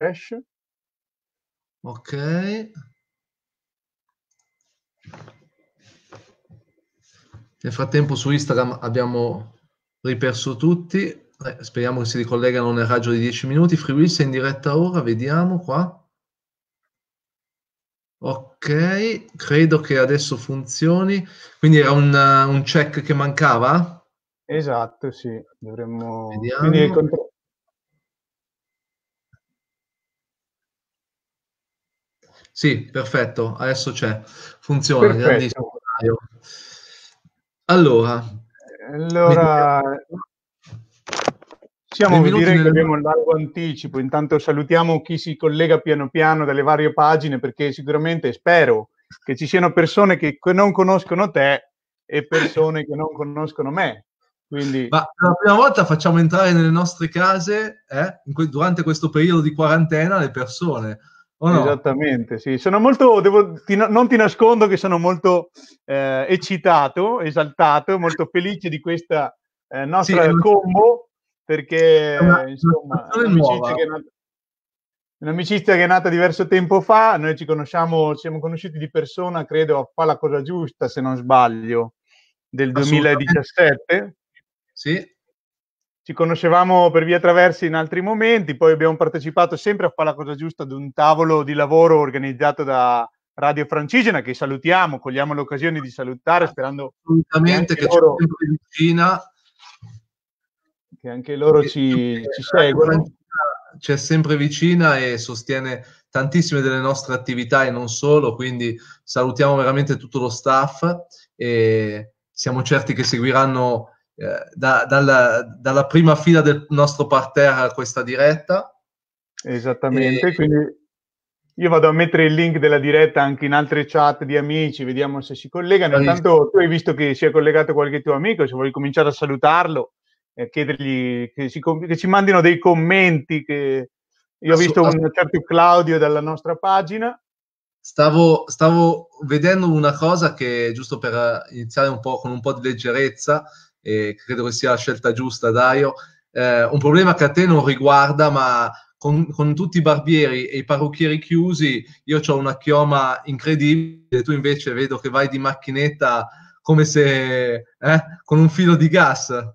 hash. Ok. Nel frattempo su Instagram abbiamo riperso tutti. Eh, speriamo che si ricollegano nel raggio di 10 minuti. Freewill sei in diretta ora, vediamo qua. Ok, credo che adesso funzioni. Quindi era un, uh, un check che mancava? Esatto, sì. Dovremmo... Vediamo. Quindi contro... Sì, perfetto, adesso c'è, funziona, grandissimo. Allora, allora possiamo dire nel... che abbiamo un largo anticipo, intanto salutiamo chi si collega piano piano dalle varie pagine perché sicuramente spero che ci siano persone che non conoscono te e persone che non conoscono me. Quindi... Ma la prima volta facciamo entrare nelle nostre case eh, que- durante questo periodo di quarantena le persone Oh no. Esattamente, sì. Sono molto, devo, ti, non ti nascondo che sono molto eh, eccitato, esaltato, molto felice di questa eh, nostra sì, combo, perché una, insomma è un'amicizia, che è nata, un'amicizia che è nata diverso tempo fa, noi ci conosciamo, ci siamo conosciuti di persona, credo, a Fa la cosa giusta, se non sbaglio, del 2017. Sì ci conoscevamo per via traversi in altri momenti, poi abbiamo partecipato sempre a fare la cosa giusta ad un tavolo di lavoro organizzato da Radio Francigena, che salutiamo, cogliamo l'occasione di salutare, sperando assolutamente che, che loro... c'è vicina. Che anche loro che ci, ci seguono. C'è sempre vicina e sostiene tantissime delle nostre attività e non solo, quindi salutiamo veramente tutto lo staff e siamo certi che seguiranno eh, da, dalla, dalla, prima fila del nostro parterre a questa diretta. Esattamente, e... quindi io vado a mettere il link della diretta anche in altre chat di amici, vediamo se si collegano. Intanto tu hai visto che si è collegato qualche tuo amico, se vuoi cominciare a salutarlo, e chiedergli che, si, che, ci mandino dei commenti. Che... Io ho visto un certo Claudio dalla nostra pagina. Stavo, stavo vedendo una cosa che, giusto per iniziare un po' con un po' di leggerezza, e credo che sia la scelta giusta, Dario. Eh, un problema che a te non riguarda, ma con, con, tutti i barbieri e i parrucchieri chiusi, io ho una chioma incredibile, tu invece vedo che vai di macchinetta come se eh, con un filo di gas.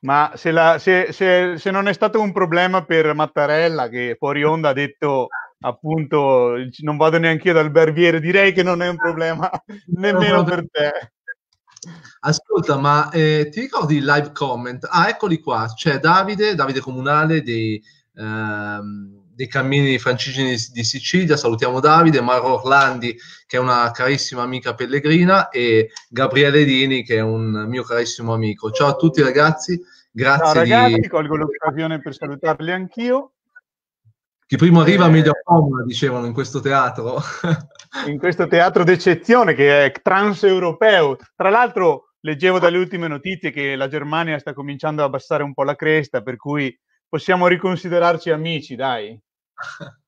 Ma se, la, se, se, se, non è stato un problema per Mattarella, che fuori onda ha detto appunto non vado neanche io dal barbiere, direi che non è un problema nemmeno per te. Ascolta, ma eh, ti ricordi il live comment? Ah, eccoli qua, c'è Davide, Davide Comunale dei, ehm, dei Cammini Francigeni di Sicilia, salutiamo Davide, Maro Orlandi che è una carissima amica pellegrina e Gabriele Dini che è un mio carissimo amico. Ciao a tutti ragazzi, grazie. Ciao ragazzi, di... colgo l'occasione per salutarli anch'io chi prima arriva eh, meglio forma, dicevano in questo teatro. in questo teatro d'eccezione che è transeuropeo. Tra l'altro leggevo dalle ultime notizie che la Germania sta cominciando ad abbassare un po' la cresta, per cui possiamo riconsiderarci amici, dai.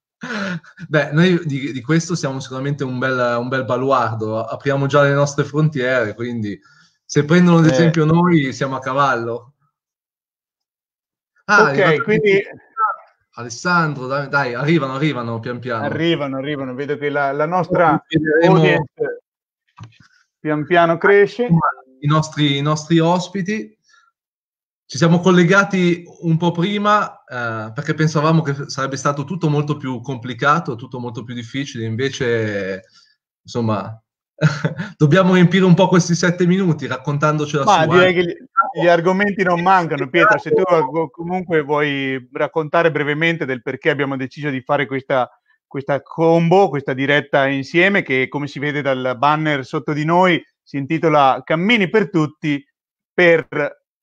Beh, noi di, di, questo siamo sicuramente un bel, un bel, baluardo, apriamo già le nostre frontiere, quindi se prendono ad eh. esempio eh. noi siamo a cavallo. Ah, ok, quindi... Qui. Alessandro, dai, dai, arrivano, arrivano pian piano. Arrivano, arrivano, vedo che la, la nostra Vedremo... audience pian piano cresce. I nostri, I nostri, ospiti. Ci siamo collegati un po' prima eh, perché pensavamo che sarebbe stato tutto molto più complicato, tutto molto più difficile, invece insomma dobbiamo riempire un po' questi sette minuti raccontandocela Ma sua, direi che gli, gli, argomenti non mancano Pietro se tu comunque vuoi raccontare brevemente del perché abbiamo deciso di fare questa, questa combo questa diretta insieme che come si vede dal banner sotto di noi si intitola Cammini per tutti per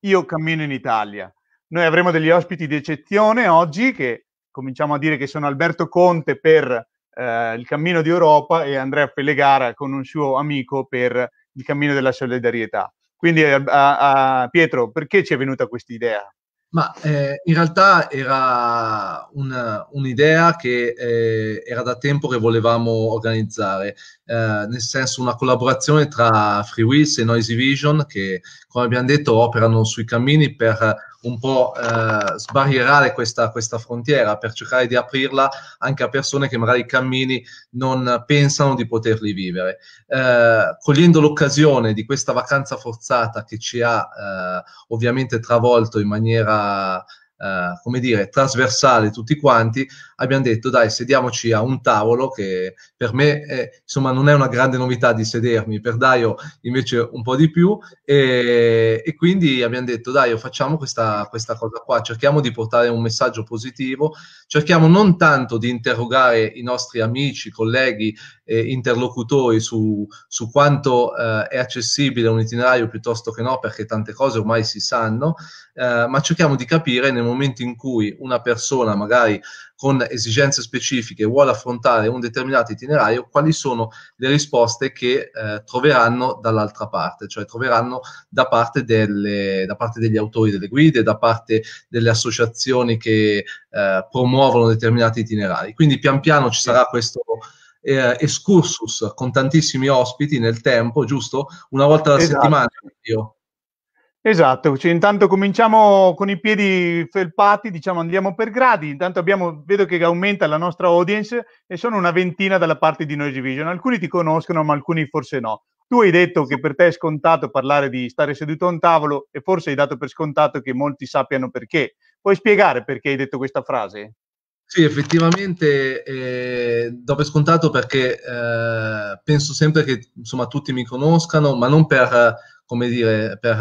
Io cammino in Italia noi avremo degli ospiti di eccezione oggi che cominciamo a dire che sono Alberto Conte per eh, il Cammino d'Europa e Andrea Pellegara con un suo amico per il Cammino della Solidarietà. Quindi eh, a, a Pietro, perché ci è venuta questa idea? Ma eh, in realtà era una, un'idea che eh, era da tempo che volevamo organizzare, eh, nel senso una collaborazione tra Free Wheels e Noisy Vision che, come abbiamo detto, operano sui cammini per un po' eh, sbarrierare questa, questa, frontiera, per cercare di aprirla anche a persone che magari i cammini non pensano di poterli vivere. Eh, cogliendo l'occasione di questa vacanza forzata che ci ha eh, ovviamente travolto in maniera eh, come dire, trasversale tutti quanti, abbiamo detto dai, sediamoci a un tavolo che per me è, insomma non è una grande novità di sedermi, per Dario invece un po' di più e, e quindi abbiamo detto dai, facciamo questa, questa cosa qua, cerchiamo di portare un messaggio positivo, cerchiamo non tanto di interrogare i nostri amici, colleghi eh, interlocutori su, su quanto eh, è accessibile un itinerario piuttosto che no, perché tante cose ormai si sanno, eh, ma cerchiamo di capire nel momento in cui una persona magari con esigenze specifiche vuole affrontare un determinato itinerario, quali sono le risposte che eh, troveranno dall'altra parte, cioè troveranno da parte, delle, da parte, degli autori delle guide, da parte delle associazioni che eh, promuovono determinati itinerari. Quindi pian piano ci sarà questo eh, excursus con tantissimi ospiti nel tempo, giusto? Una volta alla esatto. settimana. Io. Esatto, cioè, intanto cominciamo con i piedi felpati, diciamo andiamo per gradi, intanto abbiamo, vedo che aumenta la nostra audience e sono una ventina dalla parte di Noisy Vision, alcuni ti conoscono ma alcuni forse no. Tu hai detto che per te è scontato parlare di stare seduto a un tavolo e forse hai dato per scontato che molti sappiano perché. Puoi spiegare perché hai detto questa frase? Sì, effettivamente eh, do per scontato perché eh, penso sempre che insomma, tutti mi conoscano, ma non per, come dire, per,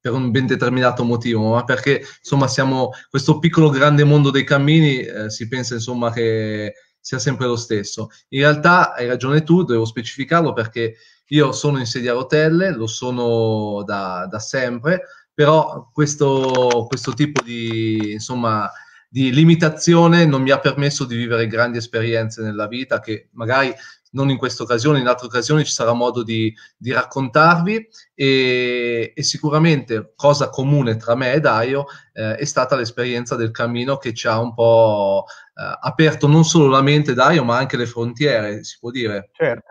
per un ben determinato motivo, ma perché insomma siamo questo piccolo grande mondo dei cammini, eh, si pensa insomma che sia sempre lo stesso. In realtà hai ragione tu, devo specificarlo perché io sono in sedia a rotelle, lo sono da, da sempre, però questo, questo tipo di insomma di limitazione non mi ha permesso di vivere grandi esperienze nella vita che magari non in questa occasione, in altre occasioni ci sarà modo di, di raccontarvi e, e, sicuramente cosa comune tra me e Daio eh, è stata l'esperienza del cammino che ci ha un po' eh, aperto non solo la mente Daio ma anche le frontiere, si può dire. Certo.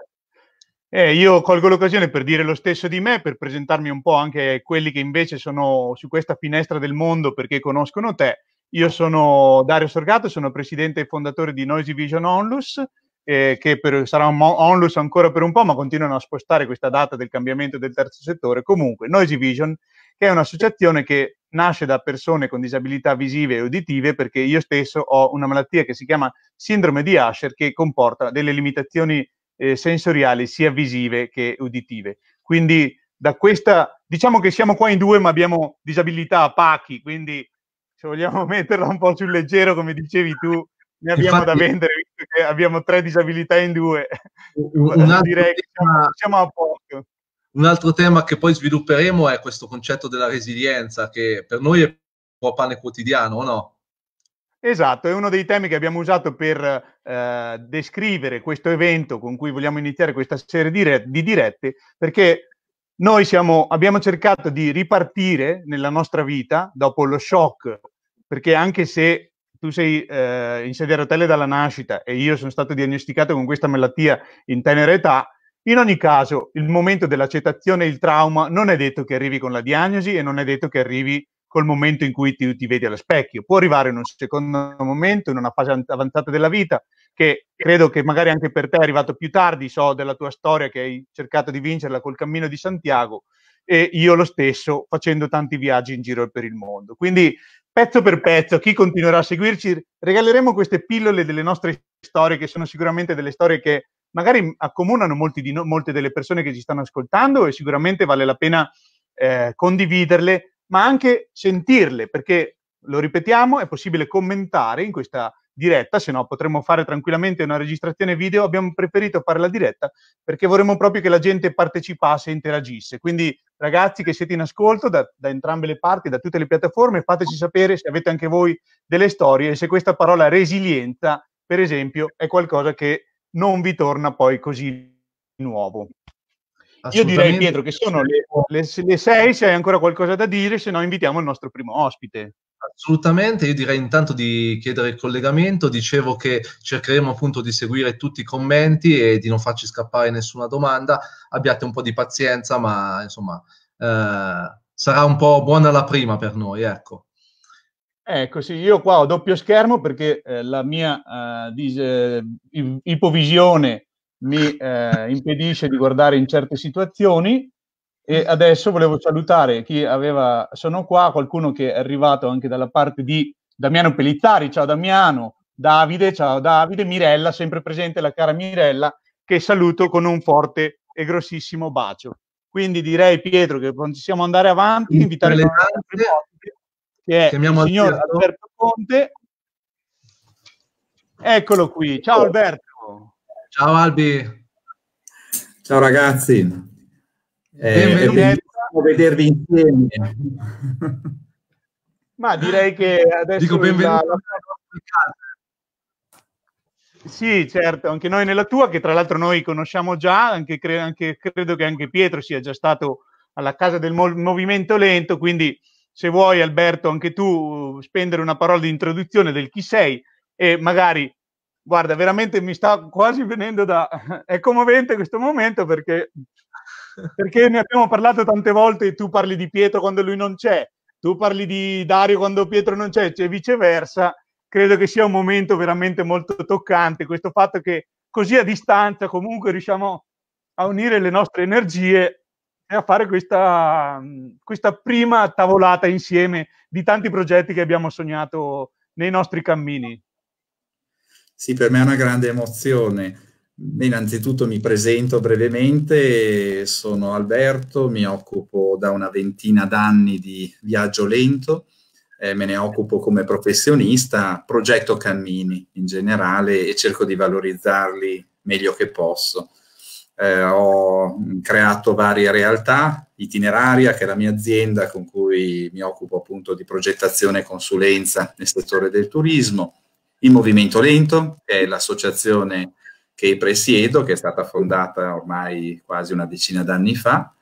Eh, io colgo l'occasione per dire lo stesso di me, per presentarmi un po' anche a quelli che invece sono su questa finestra del mondo perché conoscono te io sono Dario Sorgato, sono presidente e fondatore di Noisy Vision Onlus, eh, che per, sarà un onlus ancora per un po', ma continuano a spostare questa data del cambiamento del terzo settore. Comunque, Noisy Vision, che è un'associazione che nasce da persone con disabilità visive e uditive, perché io stesso ho una malattia che si chiama sindrome di Asher, che comporta delle limitazioni eh, sensoriali sia visive che uditive. Quindi da questa, diciamo che siamo qua in due, ma abbiamo disabilità a pacchi, quindi se vogliamo metterla un po' sul leggero, come dicevi tu, ne abbiamo Infatti, da vendere, visto che abbiamo tre disabilità in due. Direi che siamo, siamo a posto. Un altro tema che poi svilupperemo è questo concetto della resilienza, che per noi è un po' pane quotidiano, o no? Esatto, è uno dei temi che abbiamo usato per eh, descrivere questo evento con cui vogliamo iniziare questa serie di, re- di dirette, perché noi siamo, abbiamo cercato di ripartire nella nostra vita dopo lo shock, perché anche se tu sei eh, in sedia a rotelle dalla nascita e io sono stato diagnosticato con questa malattia in tenera età, in ogni caso il momento dell'accettazione e il trauma non è detto che arrivi con la diagnosi e non è detto che arrivi col momento in cui ti, ti vedi allo specchio. Può arrivare in un secondo momento, in una fase avanzata della vita, che credo che magari anche per te è arrivato più tardi, so della tua storia che hai cercato di vincerla col cammino di Santiago e io lo stesso facendo tanti viaggi in giro per il mondo. Quindi pezzo per pezzo, chi continuerà a seguirci, regaleremo queste pillole delle nostre storie che sono sicuramente delle storie che magari accomunano no, molte delle persone che ci stanno ascoltando e sicuramente vale la pena eh, condividerle, ma anche sentirle perché lo ripetiamo, è possibile commentare in questa diretta, se no potremmo fare tranquillamente una registrazione video, abbiamo preferito fare la diretta perché vorremmo proprio che la gente partecipasse e interagisse. Quindi ragazzi che siete in ascolto da, da entrambe le parti, da tutte le piattaforme, fateci sapere se avete anche voi delle storie e se questa parola resilienza, per esempio, è qualcosa che non vi torna poi così nuovo. Io direi, Pietro, che sono le, le, le sei, se hai ancora qualcosa da dire, se no invitiamo il nostro primo ospite. Assolutamente, io direi intanto di chiedere il collegamento, dicevo che cercheremo appunto di seguire tutti i commenti e di non farci scappare nessuna domanda, abbiate un po' di pazienza, ma insomma eh, sarà un po' buona la prima per noi, ecco. Ecco, sì, io qua ho doppio schermo perché eh, la mia eh, dis- eh, ipovisione mi eh, impedisce di guardare in certe situazioni, e adesso volevo salutare chi aveva, sono qua, qualcuno che è arrivato anche dalla parte di Damiano Pellizzari, ciao Damiano, Davide, ciao Davide, Mirella, sempre presente la cara Mirella, che saluto con un forte e grossissimo bacio. Quindi direi Pietro che possiamo andare avanti, invitare le che è Chiamiamo il signor Alberto. Alberto Conte. Eccolo qui, ciao oh. Alberto. Ciao Albi. Ciao ragazzi. Eh, vedervi insieme. Ma direi che adesso... Dico benvenuto. Sì, certo, anche noi nella tua, che tra l'altro noi conosciamo già, anche, cre- anche, credo che anche Pietro sia già stato alla casa del mo- movimento lento, quindi se vuoi Alberto anche tu spendere una parola di introduzione del chi sei e magari, guarda, veramente mi sta quasi venendo da... è commovente questo momento perché perché ne abbiamo parlato tante volte, tu parli di Pietro quando lui non c'è, tu parli di Dario quando Pietro non c'è, cioè viceversa, credo che sia un momento veramente molto toccante questo fatto che così a distanza comunque riusciamo a unire le nostre energie e a fare questa, questa prima tavolata insieme di tanti progetti che abbiamo sognato nei nostri cammini. Sì, per me è una grande emozione. Innanzitutto mi presento brevemente, sono Alberto, mi occupo da una ventina d'anni di viaggio lento, eh, me ne occupo come professionista, progetto cammini in generale e cerco di valorizzarli meglio che posso. Eh, ho creato varie realtà, Itineraria, che è la mia azienda con cui mi occupo appunto di progettazione e consulenza nel settore del turismo, il Movimento Lento, che è l'associazione che presiedo, che è stata fondata ormai quasi una decina d'anni fa,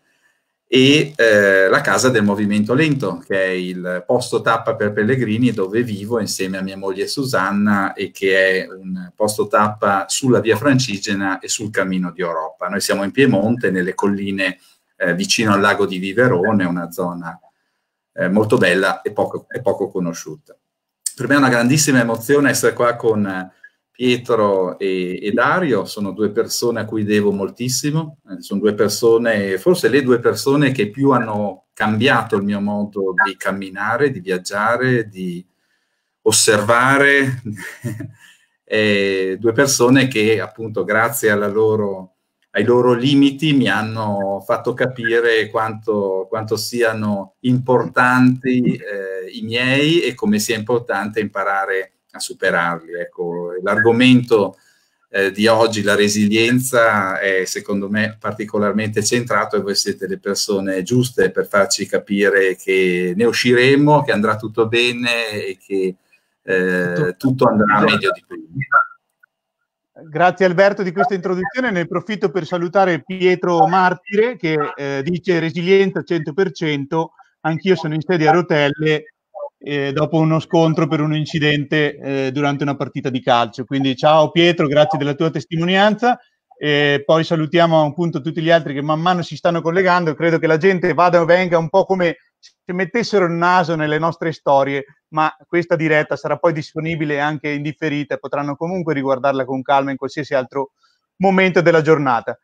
e eh, la Casa del Movimento Lento, che è il posto tappa per pellegrini dove vivo insieme a mia moglie Susanna e che è un posto tappa sulla via Francigena e sul cammino di Europa. Noi siamo in Piemonte, nelle colline eh, vicino al lago di Viverone, una zona eh, molto bella e poco, e poco conosciuta. Per me è una grandissima emozione essere qua con Pietro e, e, Dario sono due persone a cui devo moltissimo, eh, sono due persone, forse le due persone che più hanno cambiato il mio modo di camminare, di viaggiare, di osservare, due persone che appunto grazie loro, ai loro limiti mi hanno fatto capire quanto, quanto siano importanti eh, i miei e come sia importante imparare a a superarli. Ecco, l'argomento eh, di oggi, la resilienza, è secondo me particolarmente centrato e voi siete le persone giuste per farci capire che ne usciremo, che andrà tutto bene e che eh, tutto andrà meglio di prima. Grazie Alberto di questa introduzione, ne approfitto per salutare Pietro Martire che eh, dice resilienza 100%, anch'io sono in sedia a rotelle eh, dopo uno scontro per un incidente eh, durante una partita di calcio. Quindi ciao Pietro, grazie della tua testimonianza. E poi salutiamo appunto tutti gli altri che man mano si stanno collegando. Credo che la gente vada o venga un po' come se mettessero il naso nelle nostre storie, ma questa diretta sarà poi disponibile anche in differita, potranno comunque riguardarla con calma in qualsiasi altro momento della giornata.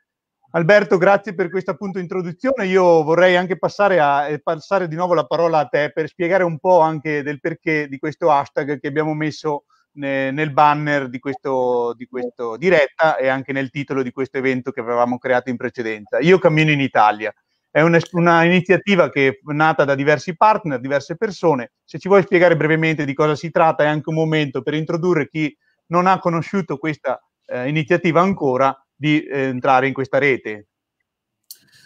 Alberto, grazie per questa appunto introduzione. Io vorrei anche passare, a, eh, passare, di nuovo la parola a te per spiegare un po' anche del perché di questo hashtag che abbiamo messo ne, nel banner di questo, di questo, diretta e anche nel titolo di questo evento che avevamo creato in precedenza. Io cammino in Italia. È un'iniziativa che è nata da diversi partner, diverse persone. Se ci vuoi spiegare brevemente di cosa si tratta, è anche un momento per introdurre chi non ha conosciuto questa eh, iniziativa ancora di eh, entrare in questa rete.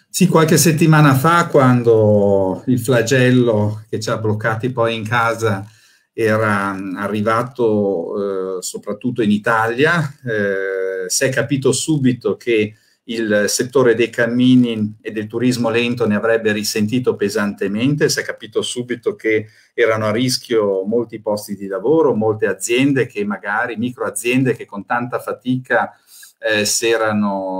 Sì, qualche settimana fa, quando il flagello che ci ha bloccati poi in casa era mm, arrivato eh, soprattutto in Italia, eh, si è capito subito che il settore dei cammini e del turismo lento ne avrebbe risentito pesantemente, si è capito subito che erano a rischio molti posti di lavoro, molte aziende che magari, micro aziende che con tanta fatica eh, si erano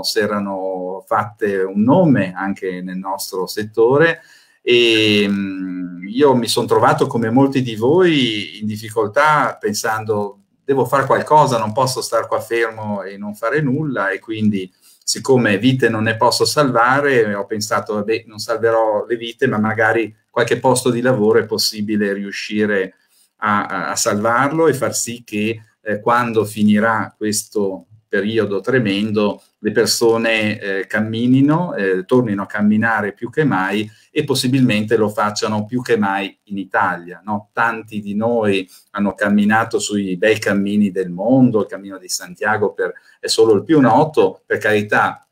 fatte un nome anche nel nostro settore e mh, mm, io mi sono trovato come molti di voi in difficoltà pensando devo fare qualcosa, non posso stare qua fermo e non fare nulla e quindi siccome vite non ne posso salvare, ho pensato, vabbè, non salverò le vite, ma magari qualche posto di lavoro è possibile riuscire a, a salvarlo e far sì che eh, quando finirà questo periodo tremendo le persone eh, camminino, eh, tornino a camminare più che mai e possibilmente lo facciano più che mai in Italia. No? Tanti di noi hanno camminato sui bei cammini del mondo, il cammino di Santiago per, è solo il più noto, per carità,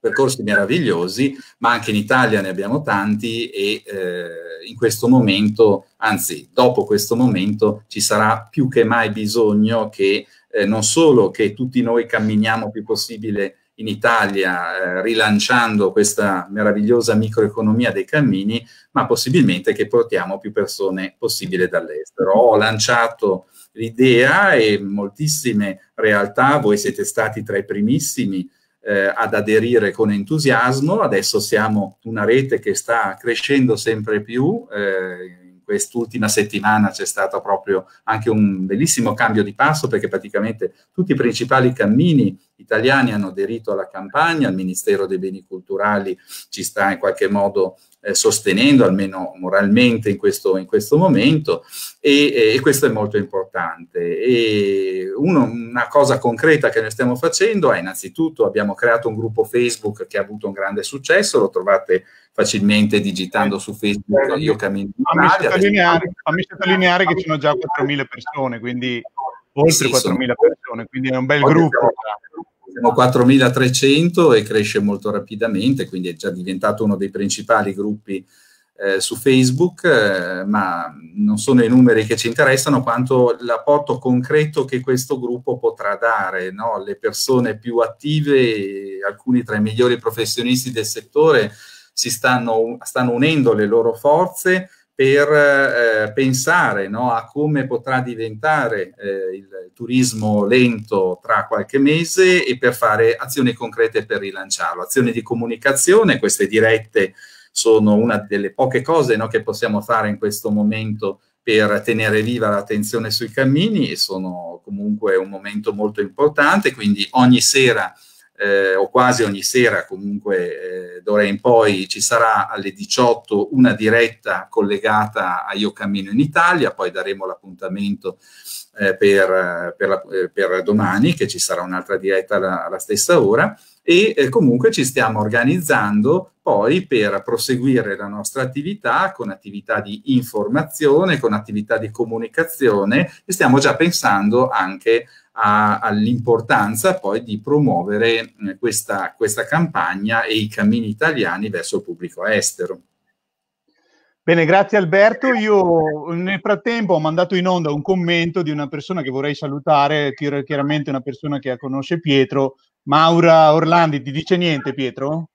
percorsi meravigliosi, ma anche in Italia ne abbiamo tanti e eh, in questo momento, anzi dopo questo momento, ci sarà più che mai bisogno che eh, non solo che tutti noi camminiamo più possibile in Italia eh, rilanciando questa meravigliosa microeconomia dei cammini, ma possibilmente che portiamo più persone possibile dall'estero. Ho lanciato l'idea e moltissime realtà, voi siete stati tra i primissimi eh, ad aderire con entusiasmo, adesso siamo una rete che sta crescendo sempre più. Eh, quest'ultima settimana c'è stato proprio anche un bellissimo cambio di passo perché praticamente tutti i principali cammini italiani hanno aderito alla campagna, il Ministero dei Beni Culturali ci sta in qualche modo eh, sostenendo, almeno moralmente in questo, in questo momento, e, e, questo è molto importante. E uno, una cosa concreta che noi stiamo facendo è innanzitutto abbiamo creato un gruppo Facebook che ha avuto un grande successo, lo trovate facilmente digitando su Facebook, io cammino in Italia. Fammi sottolineare, che ci sono già 4.000 persone, quindi oltre sì, 4.000 persone, quindi è un bel gruppo. Siamo 4.300 e cresce molto rapidamente, quindi è già diventato uno dei principali gruppi eh, su Facebook, eh, ma non sono i numeri che ci interessano quanto l'apporto concreto che questo gruppo potrà dare. No? Le persone più attive, alcuni tra i migliori professionisti del settore, si stanno, stanno unendo le loro forze per eh, pensare no, a come potrà diventare eh, il turismo lento tra qualche mese e per fare azioni concrete per rilanciarlo, azioni di comunicazione, queste dirette sono una delle poche cose no, che possiamo fare in questo momento per tenere viva l'attenzione sui cammini e sono comunque un momento molto importante, quindi ogni sera eh, o quasi ogni sera, comunque eh, d'ora in poi ci sarà alle 18 una diretta collegata a Io Cammino in Italia, poi daremo l'appuntamento eh, per, per, la, eh, per, domani che ci sarà un'altra diretta alla, alla stessa ora e eh, comunque ci stiamo organizzando poi per proseguire la nostra attività con attività di informazione, con attività di comunicazione e stiamo già pensando anche a all'importanza poi di promuovere mh, eh, questa, questa campagna e i cammini italiani verso il pubblico estero. Bene, grazie Alberto. Io nel frattempo ho mandato in onda un commento di una persona che vorrei salutare, chiaramente una persona che conosce Pietro, Maura Orlandi. Ti dice niente Pietro?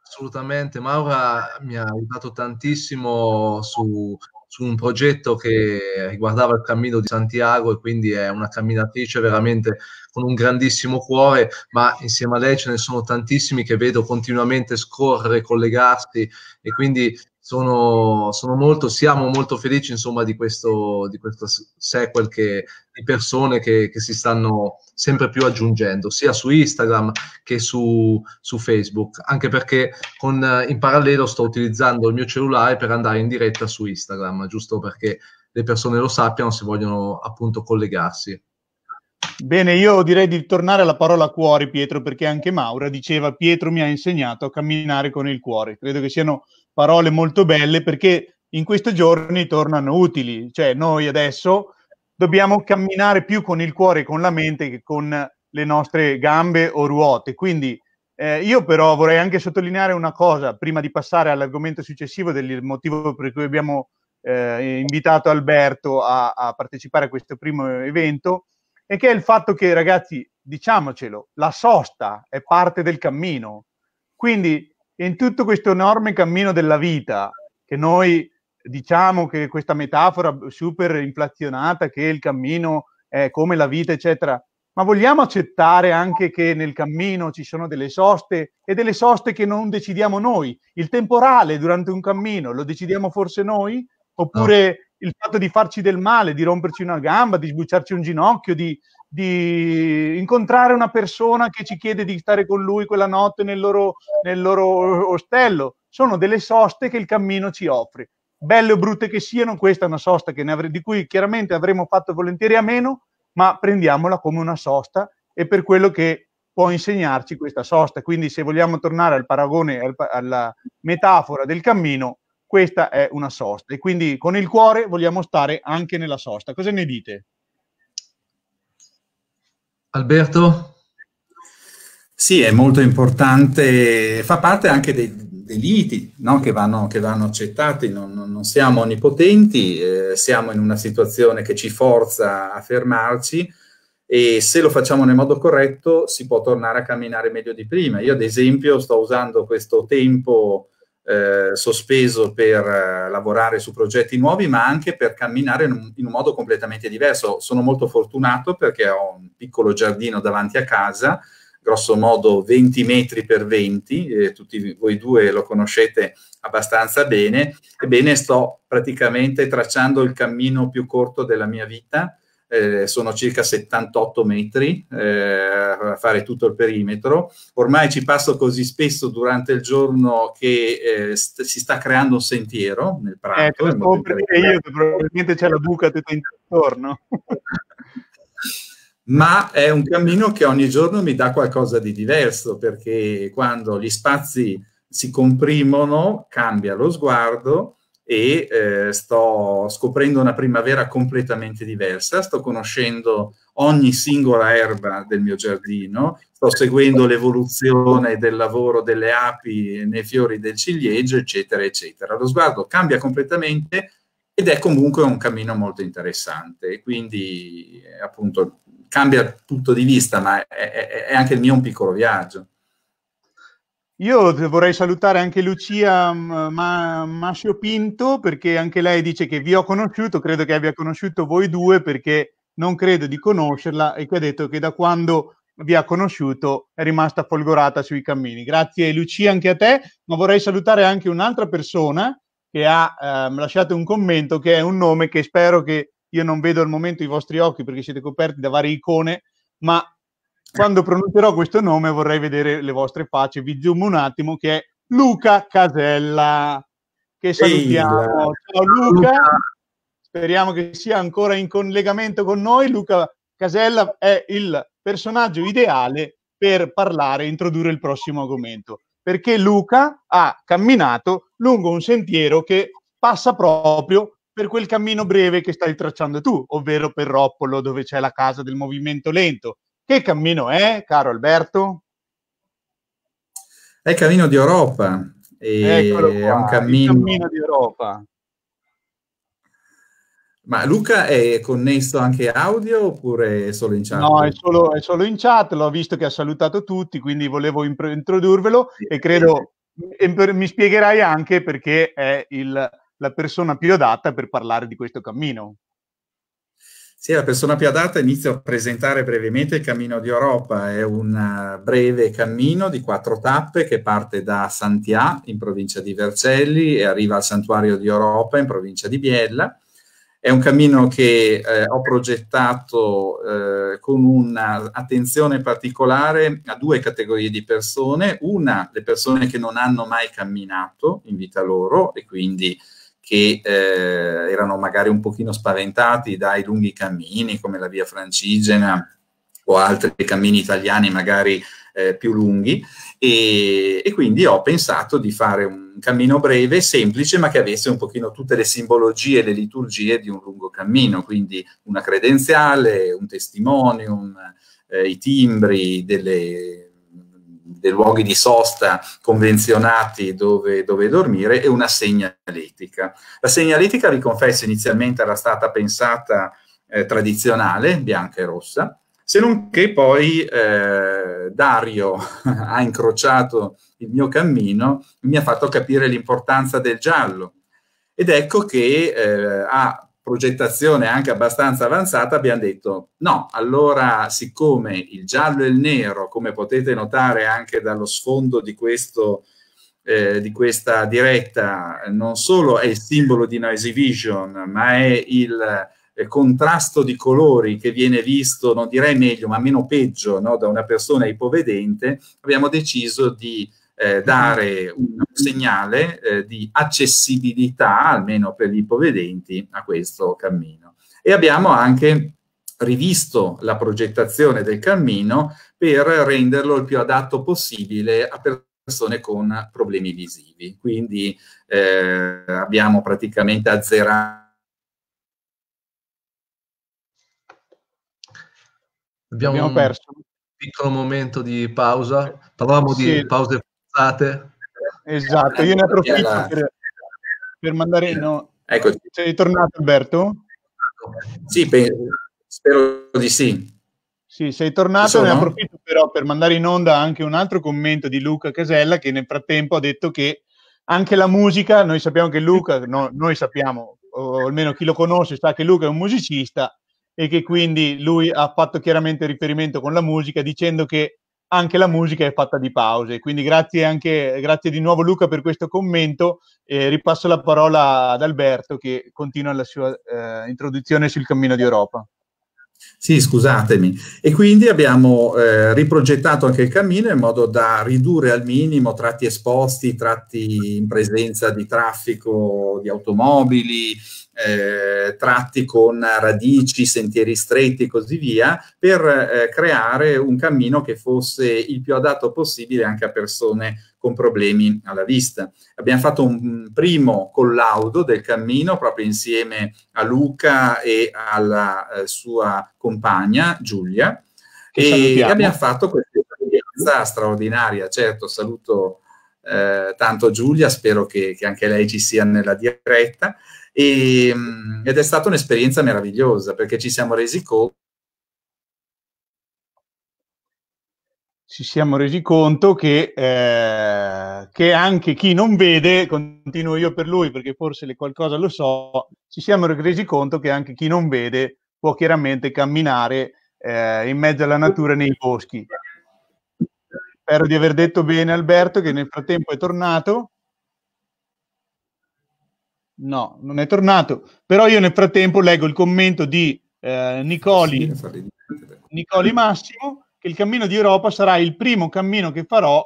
Assolutamente, Maura mi ha aiutato tantissimo su, su un progetto che riguardava il cammino di Santiago e quindi è una camminatrice veramente con un grandissimo cuore, ma insieme a lei ce ne sono tantissimi che vedo continuamente scorrere, collegarsi e quindi sono, sono molto, siamo molto felici insomma, di, questo, di questo sequel che, di persone che, che, si stanno sempre più aggiungendo, sia su Instagram che su, su Facebook, anche perché con, in parallelo sto utilizzando il mio cellulare per andare in diretta su Instagram, giusto perché le persone lo sappiano se vogliono appunto collegarsi. Bene, io direi di tornare alla parola cuore, Pietro, perché anche Maura diceva Pietro mi ha insegnato a camminare con il cuore. Credo che siano parole molto belle perché in questi giorni tornano utili, cioè noi adesso dobbiamo camminare più con il cuore e con la mente che con le nostre gambe o ruote. Quindi eh, io però vorrei anche sottolineare una cosa prima di passare all'argomento successivo del motivo per cui abbiamo eh, invitato Alberto a, a partecipare a questo primo evento e che è il fatto che ragazzi, diciamocelo, la sosta è parte del cammino. Quindi e in tutto questo enorme cammino della vita, che noi diciamo che questa metafora super inflazionata, che il cammino è come la vita, eccetera, ma vogliamo accettare anche che nel cammino ci sono delle soste e delle soste che non decidiamo noi. Il temporale durante un cammino lo decidiamo forse noi? Oppure il fatto di farci del male, di romperci una gamba, di sbucciarci un ginocchio, di, di incontrare una persona che ci chiede di stare con lui quella notte nel loro, nel loro ostello. Sono delle soste che il cammino ci offre. Belle o brutte che siano, questa è una sosta avre- di cui chiaramente avremmo fatto volentieri a meno, ma prendiamola come una sosta e per quello che può insegnarci questa sosta. Quindi se vogliamo tornare al paragone, alla metafora del cammino, questa è una sosta e quindi con il cuore vogliamo stare anche nella sosta. Cosa ne dite? Alberto? Sì, è molto importante, fa parte anche dei, dei limiti no? che, vanno, che, vanno, accettati, non, non siamo onnipotenti, eh, siamo in una situazione che ci forza a fermarci e se lo facciamo nel modo corretto si può tornare a camminare meglio di prima. Io ad esempio sto usando questo tempo eh, sospeso per eh, lavorare su progetti nuovi, ma anche per camminare in un, in un, modo completamente diverso. Sono molto fortunato perché ho un piccolo giardino davanti a casa, grosso modo 20 metri per 20, eh, tutti voi due lo conoscete abbastanza bene. Ebbene, sto praticamente tracciando il cammino più corto della mia vita eh, sono circa 78 metri, eh, fare tutto il perimetro. Ormai ci passo così spesso durante il giorno che eh, st- si sta creando un sentiero nel prato. Ecco, eh, perché io probabilmente c'è la buca tutto intorno. ma è un cammino che ogni giorno mi dà qualcosa di diverso, perché quando gli spazi si comprimono, cambia lo sguardo, e eh, sto scoprendo una primavera completamente diversa, sto conoscendo ogni singola erba del mio giardino, sto seguendo l'evoluzione del lavoro delle api nei fiori del ciliegio, eccetera, eccetera. Lo sguardo cambia completamente ed è comunque un cammino molto interessante, quindi appunto cambia punto di vista, ma è, è, è anche il mio un piccolo viaggio. Io vorrei salutare anche Lucia mm, Ma- Mascio Pinto perché anche lei dice che vi ho conosciuto, credo che abbia conosciuto voi due perché non credo di conoscerla e che ha detto che da quando vi ha conosciuto è rimasta folgorata sui cammini. Grazie Lucia anche a te, ma vorrei salutare anche un'altra persona che ha eh, lasciato un commento che è un nome che spero che io non vedo al momento i vostri occhi perché siete coperti da varie icone, ma quando pronuncerò questo nome vorrei vedere le vostre facce. Vi zoom un attimo che è Luca Casella, che salutiamo. Ehi, Ciao Luca. Luca. Speriamo che sia ancora in collegamento con noi. Luca Casella è il personaggio ideale per parlare introdurre il prossimo argomento, perché Luca ha camminato lungo un sentiero che passa proprio per quel cammino breve che stai tracciando tu, ovvero per Roppolo, dove c'è la casa del movimento lento, che cammino è, caro Alberto? È il cammino di Europa. E qua, è un cammino... cammino di Europa. Ma Luca è connesso anche audio oppure è solo in chat? No, è solo, è solo in chat, l'ho visto che ha salutato tutti, quindi volevo impro- introdurvelo sì. e credo mi spiegherai anche perché è il, la persona più adatta per parlare di questo cammino. Sì, la persona più adatta inizia a presentare brevemente il Cammino di Europa, è un eh, breve cammino di quattro tappe che parte da Santià in provincia di Vercelli e arriva al Santuario di Europa in provincia di Biella. È un cammino che eh, ho progettato eh, con un'attenzione particolare a due categorie di persone. Una, le persone che non hanno mai camminato in vita loro e quindi che eh, erano magari un pochino spaventati dai lunghi cammini come la via Francigena o altri cammini italiani magari eh, più lunghi e, e, quindi ho pensato di fare un cammino breve, semplice, ma che avesse un pochino tutte le simbologie, le liturgie di un lungo cammino, quindi una credenziale, un testimonium, eh, i timbri delle dei luoghi di sosta convenzionati dove, dove dormire e una segnaletica. La segnaletica, vi confesso, inizialmente era stata pensata eh, tradizionale, bianca e rossa, se non che poi eh, Dario ha incrociato il mio cammino, mi ha fatto capire l'importanza del giallo. Ed ecco che eh, ha progettazione anche abbastanza avanzata, abbiamo detto no, allora siccome il giallo e il nero, come potete notare anche dallo sfondo di, questo, eh, di questa diretta, non solo è il simbolo di Noisy Vision, ma è il eh, contrasto di colori che viene visto, non direi meglio, ma meno peggio no, da una persona ipovedente, abbiamo deciso di eh, mhm. dare un segnale eh, di accessibilità, almeno per gli ipovedenti, a questo cammino. E abbiamo anche rivisto la progettazione del cammino per renderlo il più adatto possibile a persone con problemi visivi. Quindi eh, abbiamo praticamente azzerato Abbiamo, Abbiamo perso. un piccolo momento di pausa. Parlavamo sì. di pause state. Esatto, io ne approfitto per, per mandare... No. Ecco. Sei tornato Alberto? Sì, penso, spero di sì. Sì, sei tornato, Sono? ne approfitto però per mandare in onda anche un altro commento di Luca Casella che nel frattempo ha detto che anche la musica, noi sappiamo che Luca, no, noi sappiamo, o almeno chi lo conosce sa che Luca è un musicista e che quindi lui ha fatto chiaramente riferimento con la musica dicendo che anche la musica è fatta di pause. Quindi grazie, anche, grazie di nuovo Luca per questo commento. Eh, ripasso la parola ad Alberto che continua la sua eh, introduzione sul cammino di Europa. Sì, scusatemi. E quindi abbiamo eh, riprogettato anche il cammino in modo da ridurre al minimo tratti esposti, tratti in presenza di traffico di automobili, eh, tratti con radici, sentieri stretti e così via, per eh, creare un cammino che fosse il più adatto possibile anche a persone con problemi alla vista. Abbiamo fatto un primo collaudo del cammino proprio insieme a Luca e alla eh, sua compagna Giulia che e salutiamo. abbiamo fatto questa esperienza straordinaria. Certo, saluto eh, tanto Giulia, spero che, che, anche lei ci sia nella diretta. E, mm, ed è stata un'esperienza meravigliosa perché ci siamo resi conto ci siamo resi conto che, eh, che, anche chi non vede, continuo io per lui perché forse qualcosa lo so, ci siamo resi conto che anche chi non vede può chiaramente camminare eh, in mezzo alla natura nei boschi. Spero di aver detto bene Alberto che nel frattempo è tornato. No, non è tornato, però io nel frattempo leggo il commento di eh, Nicoli, Nicoli Massimo il cammino di Europa sarà il primo cammino che farò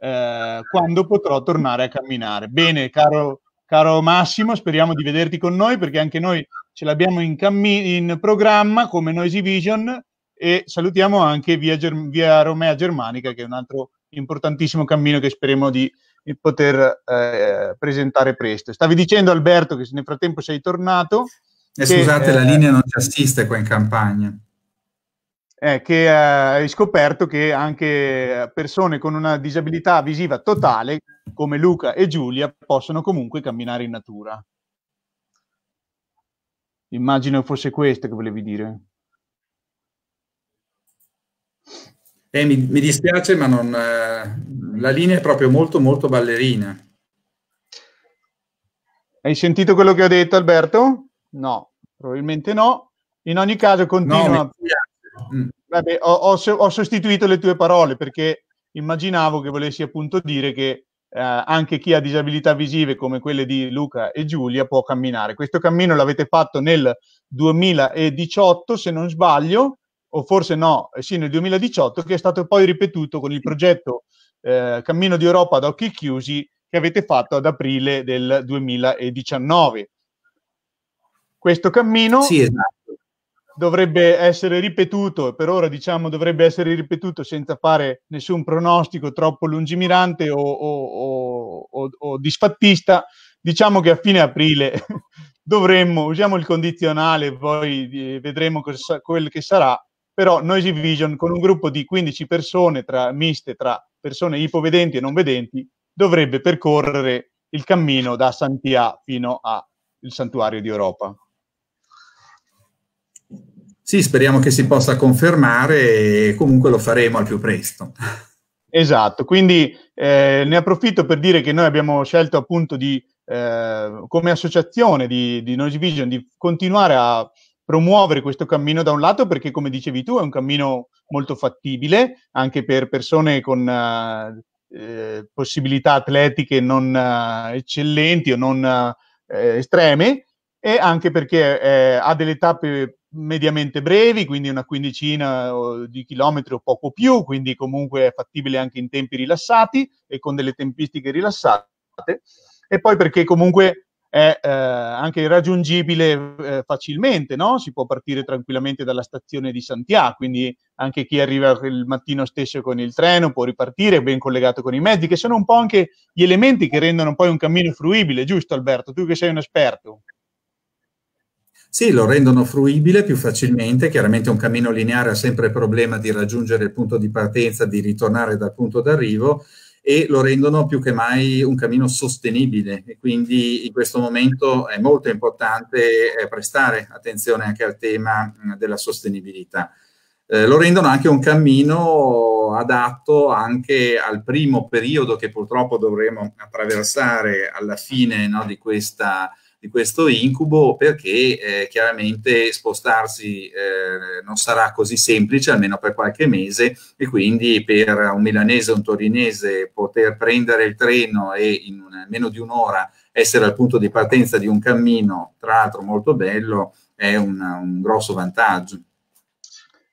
eh, quando potrò tornare a camminare. Bene, caro, caro, Massimo, speriamo di vederti con noi perché anche noi ce l'abbiamo in, cammi- in programma come Noisy Vision e salutiamo anche via, Ger- via, Romea Germanica che è un altro importantissimo cammino che speriamo di, poter eh, presentare presto. Stavi dicendo Alberto che nel frattempo sei tornato. E eh, scusate, che, la eh, linea non ci assiste qua in campagna eh, che eh, hai scoperto che anche persone con una disabilità visiva totale, come Luca e Giulia, possono comunque camminare in natura. Immagino fosse questo che volevi dire. Eh, mi, mi, dispiace, ma non, eh, la linea è proprio molto, molto ballerina. Hai sentito quello che ho detto, Alberto? No, probabilmente no. In ogni caso, continua. No, Vabbè, ho, ho, ho, sostituito le tue parole perché immaginavo che volessi appunto dire che eh, anche chi ha disabilità visive come quelle di Luca e Giulia può camminare. Questo cammino l'avete fatto nel 2018, se non sbaglio, o forse no, eh, sì, nel 2018, che è stato poi ripetuto con il progetto eh, Cammino di Europa ad occhi chiusi che avete fatto ad aprile del 2019. Questo cammino sì, esatto dovrebbe essere ripetuto, per ora diciamo dovrebbe essere ripetuto senza fare nessun pronostico troppo lungimirante o, o, o, o disfattista, diciamo che a fine aprile dovremmo, usiamo il condizionale, poi eh, vedremo cosa, quel che sarà, però Noisy Vision con un gruppo di 15 persone tra, miste tra persone ipovedenti e non vedenti dovrebbe percorrere il cammino da Santia fino al santuario di Europa. Sì, speriamo che si possa confermare e comunque lo faremo al più presto. Esatto, quindi eh, ne approfitto per dire che noi abbiamo scelto appunto di, eh, come associazione di, di Noise Vision di continuare a promuovere questo cammino da un lato perché come dicevi tu è un cammino molto fattibile anche per persone con eh, possibilità atletiche non eh, eccellenti o non eh, estreme e anche perché eh, ha delle tappe mediamente brevi, quindi una quindicina di chilometri o poco più, quindi comunque è fattibile anche in tempi rilassati e con delle tempistiche rilassate, e poi perché comunque è eh, anche raggiungibile eh, facilmente, no? si può partire tranquillamente dalla stazione di Santiago, quindi anche chi arriva il mattino stesso con il treno può ripartire ben collegato con i mezzi, che sono un po' anche gli elementi che rendono poi un cammino fruibile, giusto Alberto? Tu che sei un esperto. Sì, lo rendono fruibile più facilmente, chiaramente un cammino lineare ha sempre il problema di raggiungere il punto di partenza, di ritornare dal punto d'arrivo e lo rendono più che mai un cammino sostenibile e quindi in questo momento è molto importante eh, prestare attenzione anche al tema della sostenibilità. Eh, lo rendono anche un cammino adatto anche al primo periodo che purtroppo dovremo attraversare alla fine no, di questa di questo incubo perché eh, chiaramente spostarsi eh, non sarà così semplice, almeno per qualche mese, e quindi per un milanese o un torinese poter prendere il treno e in una, meno di un'ora essere al punto di partenza di un cammino, tra l'altro molto bello, è un, un grosso vantaggio.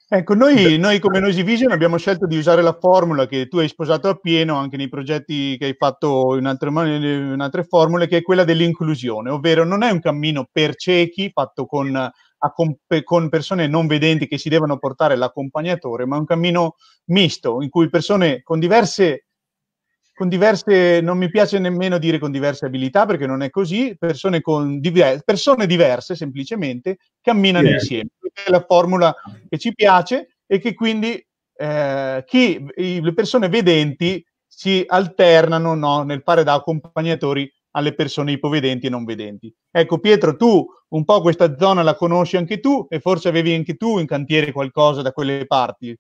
Ecco, noi, noi come Noisy Vision abbiamo scelto di usare la formula che tu hai sposato appieno anche nei progetti che hai fatto in altre, in altre formule, che è quella dell'inclusione, ovvero non è un cammino per ciechi fatto con, a, con persone non vedenti che si devono portare l'accompagnatore, ma un cammino misto in cui persone con diverse con diverse, non mi piace nemmeno dire con diverse abilità perché non è così, persone, con diver- persone diverse semplicemente camminano yeah. insieme. È la formula che ci piace e che quindi eh, chi, i, le persone vedenti si alternano no, nel fare da accompagnatori alle persone ipovedenti e non vedenti. Ecco Pietro, tu un po' questa zona la conosci anche tu e forse avevi anche tu in cantiere qualcosa da quelle parti,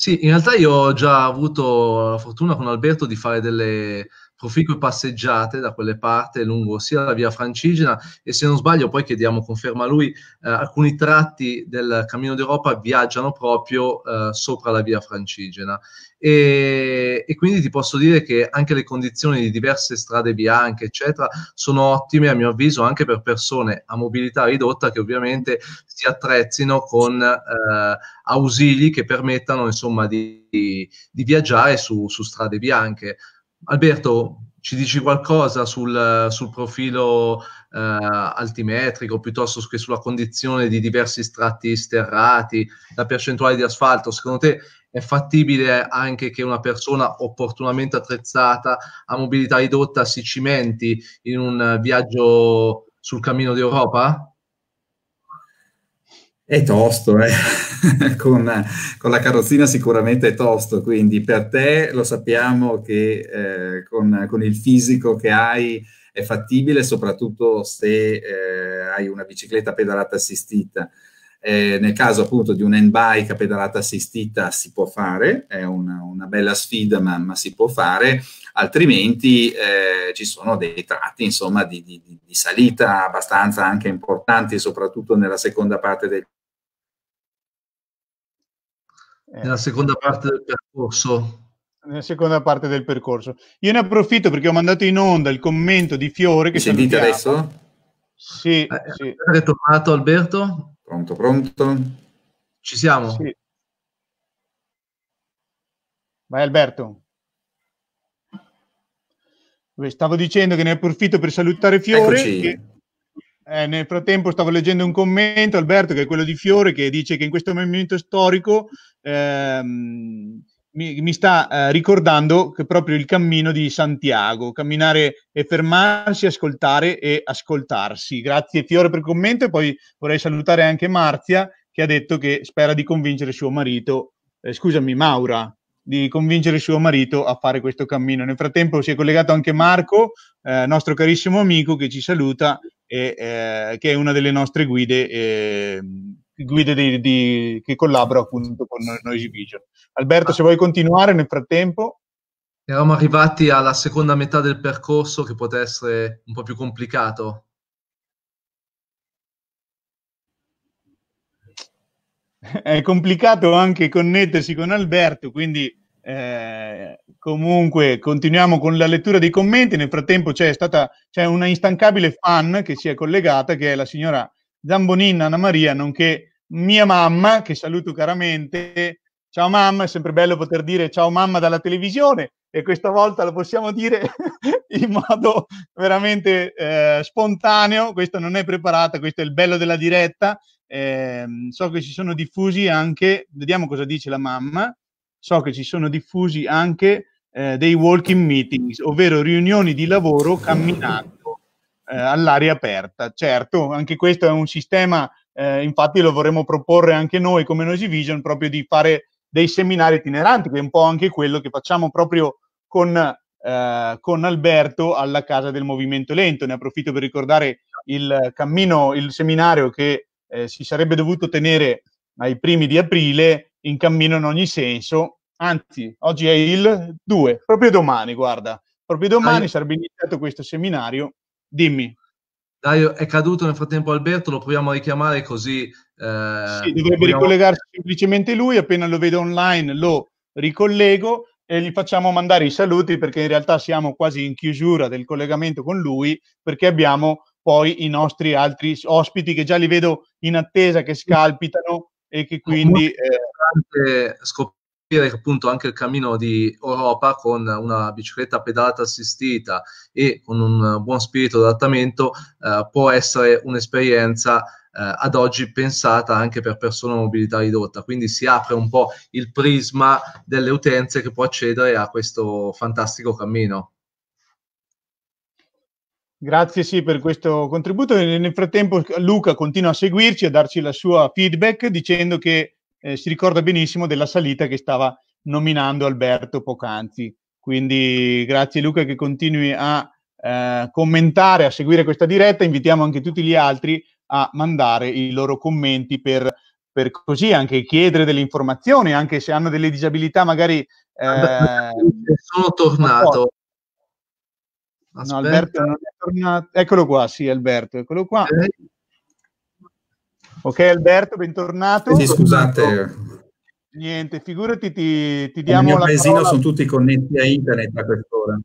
sì, in realtà io ho già avuto la fortuna con Alberto di fare delle proficue passeggiate da quelle parti lungo sia la via Francigena e se non sbaglio poi chiediamo conferma a lui, eh, alcuni tratti del Cammino d'Europa viaggiano proprio eh, sopra la via Francigena e, e, quindi ti posso dire che anche le condizioni di diverse strade bianche eccetera sono ottime a mio avviso anche per persone a mobilità ridotta che ovviamente si attrezzino con eh, ausili che permettano insomma di, di viaggiare su, su strade bianche. Alberto, ci dici qualcosa sul, sul profilo eh, altimetrico piuttosto che sulla condizione di diversi strati sterrati, la percentuale di asfalto? Secondo te è fattibile anche che una persona opportunamente attrezzata a mobilità ridotta si cimenti in un viaggio sul cammino d'Europa? È tosto, eh? con, con, la carrozzina sicuramente è tosto, quindi per te lo sappiamo che eh, con, con, il fisico che hai è fattibile, soprattutto se eh, hai una bicicletta pedalata assistita. Eh, nel caso appunto di un handbike a pedalata assistita si può fare, è una, una bella sfida ma, ma, si può fare, altrimenti eh, ci sono dei tratti insomma di, di, di salita abbastanza anche importanti, soprattutto nella seconda parte del eh, Nella seconda parte del percorso. Nella seconda parte del percorso. Io ne approfitto perché ho mandato in onda il commento di Fiore che... Mi sentite salutiamo. adesso? Sì, eh, sì. Eh, è tornato Alberto? Pronto, pronto. Ci siamo? Sì. Vai Alberto. Stavo dicendo che ne approfitto per salutare Fiore. Eccoci. Che eh, nel frattempo stavo leggendo un commento, Alberto, che è quello di Fiore, che dice che in questo momento storico ehm, mi, mi, sta eh, ricordando che proprio il cammino di Santiago, camminare e fermarsi, ascoltare e ascoltarsi. Grazie Fiore per il commento e poi vorrei salutare anche Marzia che ha detto che spera di convincere suo marito, eh, scusami Maura, di convincere suo marito a fare questo cammino. Nel frattempo si è collegato anche Marco, eh, nostro carissimo amico, che ci saluta e, eh, che è una delle nostre guide, eh, guide di, di, che collabora appunto con Noisy Vision. Alberto, ah. se vuoi continuare nel frattempo. Eravamo arrivati alla seconda metà del percorso che poteva essere un po' più complicato. È complicato anche connettersi con Alberto, quindi eh, Comunque, continuiamo con la lettura dei commenti. Nel frattempo c'è stata c'è una instancabile fan che si è collegata, che è la signora Zambonin Anna Maria, nonché mia mamma, che saluto caramente. Ciao mamma, è sempre bello poter dire ciao mamma dalla televisione e questa volta lo possiamo dire in modo veramente eh, spontaneo, questa non è preparata, questo è il bello della diretta. Eh, so che si sono diffusi anche, vediamo cosa dice la mamma so che ci sono diffusi anche eh, dei walking meetings, ovvero riunioni di lavoro camminando eh, all'aria aperta. Certo, anche questo è un sistema, eh, infatti lo vorremmo proporre anche noi come Noisy Vision, proprio di fare dei seminari itineranti, che è un po' anche quello che facciamo proprio con, eh, con Alberto alla Casa del Movimento Lento. Ne approfitto per ricordare il cammino, il seminario che eh, si sarebbe dovuto tenere ai primi di aprile, in cammino in ogni senso. Anzi, oggi è il 2, proprio domani, guarda, proprio domani Dai. sarebbe iniziato questo seminario. Dimmi. Dario, è caduto nel frattempo Alberto, lo proviamo a richiamare così. Eh, sì, dovrebbe proviamo... ricollegarsi semplicemente lui, appena lo vedo online lo ricollego e gli facciamo mandare i saluti perché in realtà siamo quasi in chiusura del collegamento con lui perché abbiamo poi i nostri altri ospiti che già li vedo in attesa che scalpitano e che quindi... Eh, scoprire appunto anche il cammino di Europa con una bicicletta pedata assistita e con un buon spirito di adattamento eh, può essere un'esperienza eh, ad oggi pensata anche per persone a mobilità ridotta, quindi si apre un po' il prisma delle utenze che può accedere a questo fantastico cammino. Grazie sì per questo contributo. Nel frattempo Luca continua a seguirci e a darci la sua feedback dicendo che eh, si ricorda benissimo della salita che stava nominando Alberto poc'anzi. Quindi grazie Luca che continui a eh, commentare, a seguire questa diretta. Invitiamo anche tutti gli altri a mandare i loro commenti per, per così anche chiedere delle informazioni, anche se hanno delle disabilità magari... Eh, sono tornato No, Alberto non è tornato. Eccolo qua, sì, Alberto, eccolo qua. Eh. Ok, Alberto, bentornato. Sì, scusate. Niente, figurati, ti, ti diamo... Nel paesino parola. sono tutti connessi a internet a quest'ora.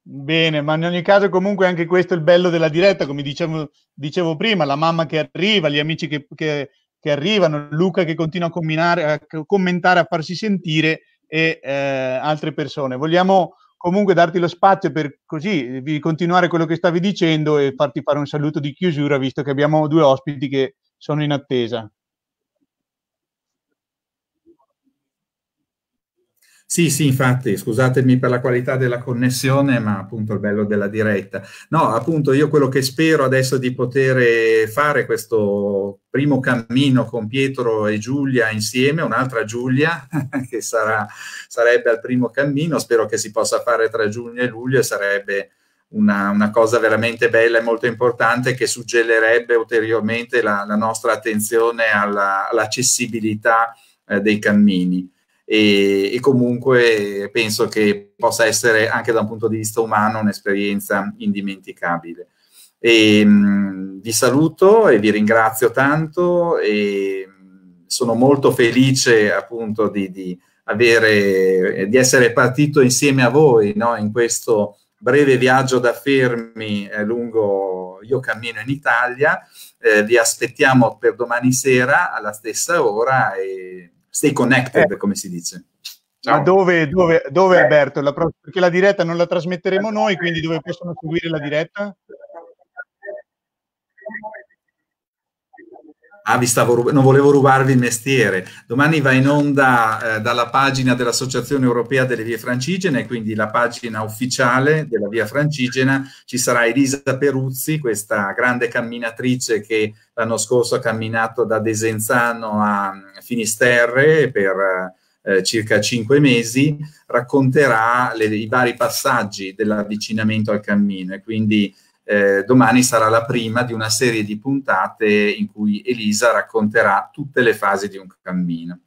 Bene, ma in ogni caso comunque anche questo è il bello della diretta, come dicevo, dicevo prima, la mamma che arriva, gli amici che, che, che arrivano, Luca che continua a, a, commentare, a farsi sentire e eh, altre persone. Vogliamo comunque darti lo spazio per così eh, continuare quello che stavi dicendo e farti fare un saluto di chiusura, visto che abbiamo due ospiti che sono in attesa. Sì, sì, infatti, scusatemi per la qualità della connessione, ma appunto il bello della diretta. No, appunto io quello che spero adesso di poter fare questo primo cammino con Pietro e Giulia insieme, un'altra Giulia che sarà, sarebbe al primo cammino, spero che si possa fare tra giugno e luglio e sarebbe una, una, cosa veramente bella e molto importante che suggellerebbe ulteriormente la, la nostra attenzione all'accessibilità eh, dei cammini e, e, comunque penso che possa essere anche da un punto di vista umano un'esperienza indimenticabile. E, ehm, mh, vi saluto e vi ringrazio tanto e mm, sono molto felice appunto di, di, avere, eh, di essere partito insieme a voi no? in questo breve viaggio da Fermi eh, lungo Io cammino in Italia. Eh, vi aspettiamo per domani sera alla stessa ora e stay connected, eh. come si dice. Ciao. Ma dove, dove, dove eh. Alberto? La pro- perché la diretta non la trasmetteremo eh. noi, quindi dove possono seguire la diretta? Ah, rub- non volevo rubarvi il mestiere. Domani va in onda eh, dalla pagina dell'Associazione Europea delle Vie Francigene, quindi la pagina ufficiale della Via Francigena. Ci sarà Elisa Peruzzi, questa grande camminatrice che l'anno scorso ha camminato da Desenzano a Finisterre per eh, eh circa cinque mesi, racconterà le, i vari passaggi dell'avvicinamento al cammino e quindi eh, domani sarà la prima di una serie di puntate in cui Elisa racconterà tutte le fasi di un cammino.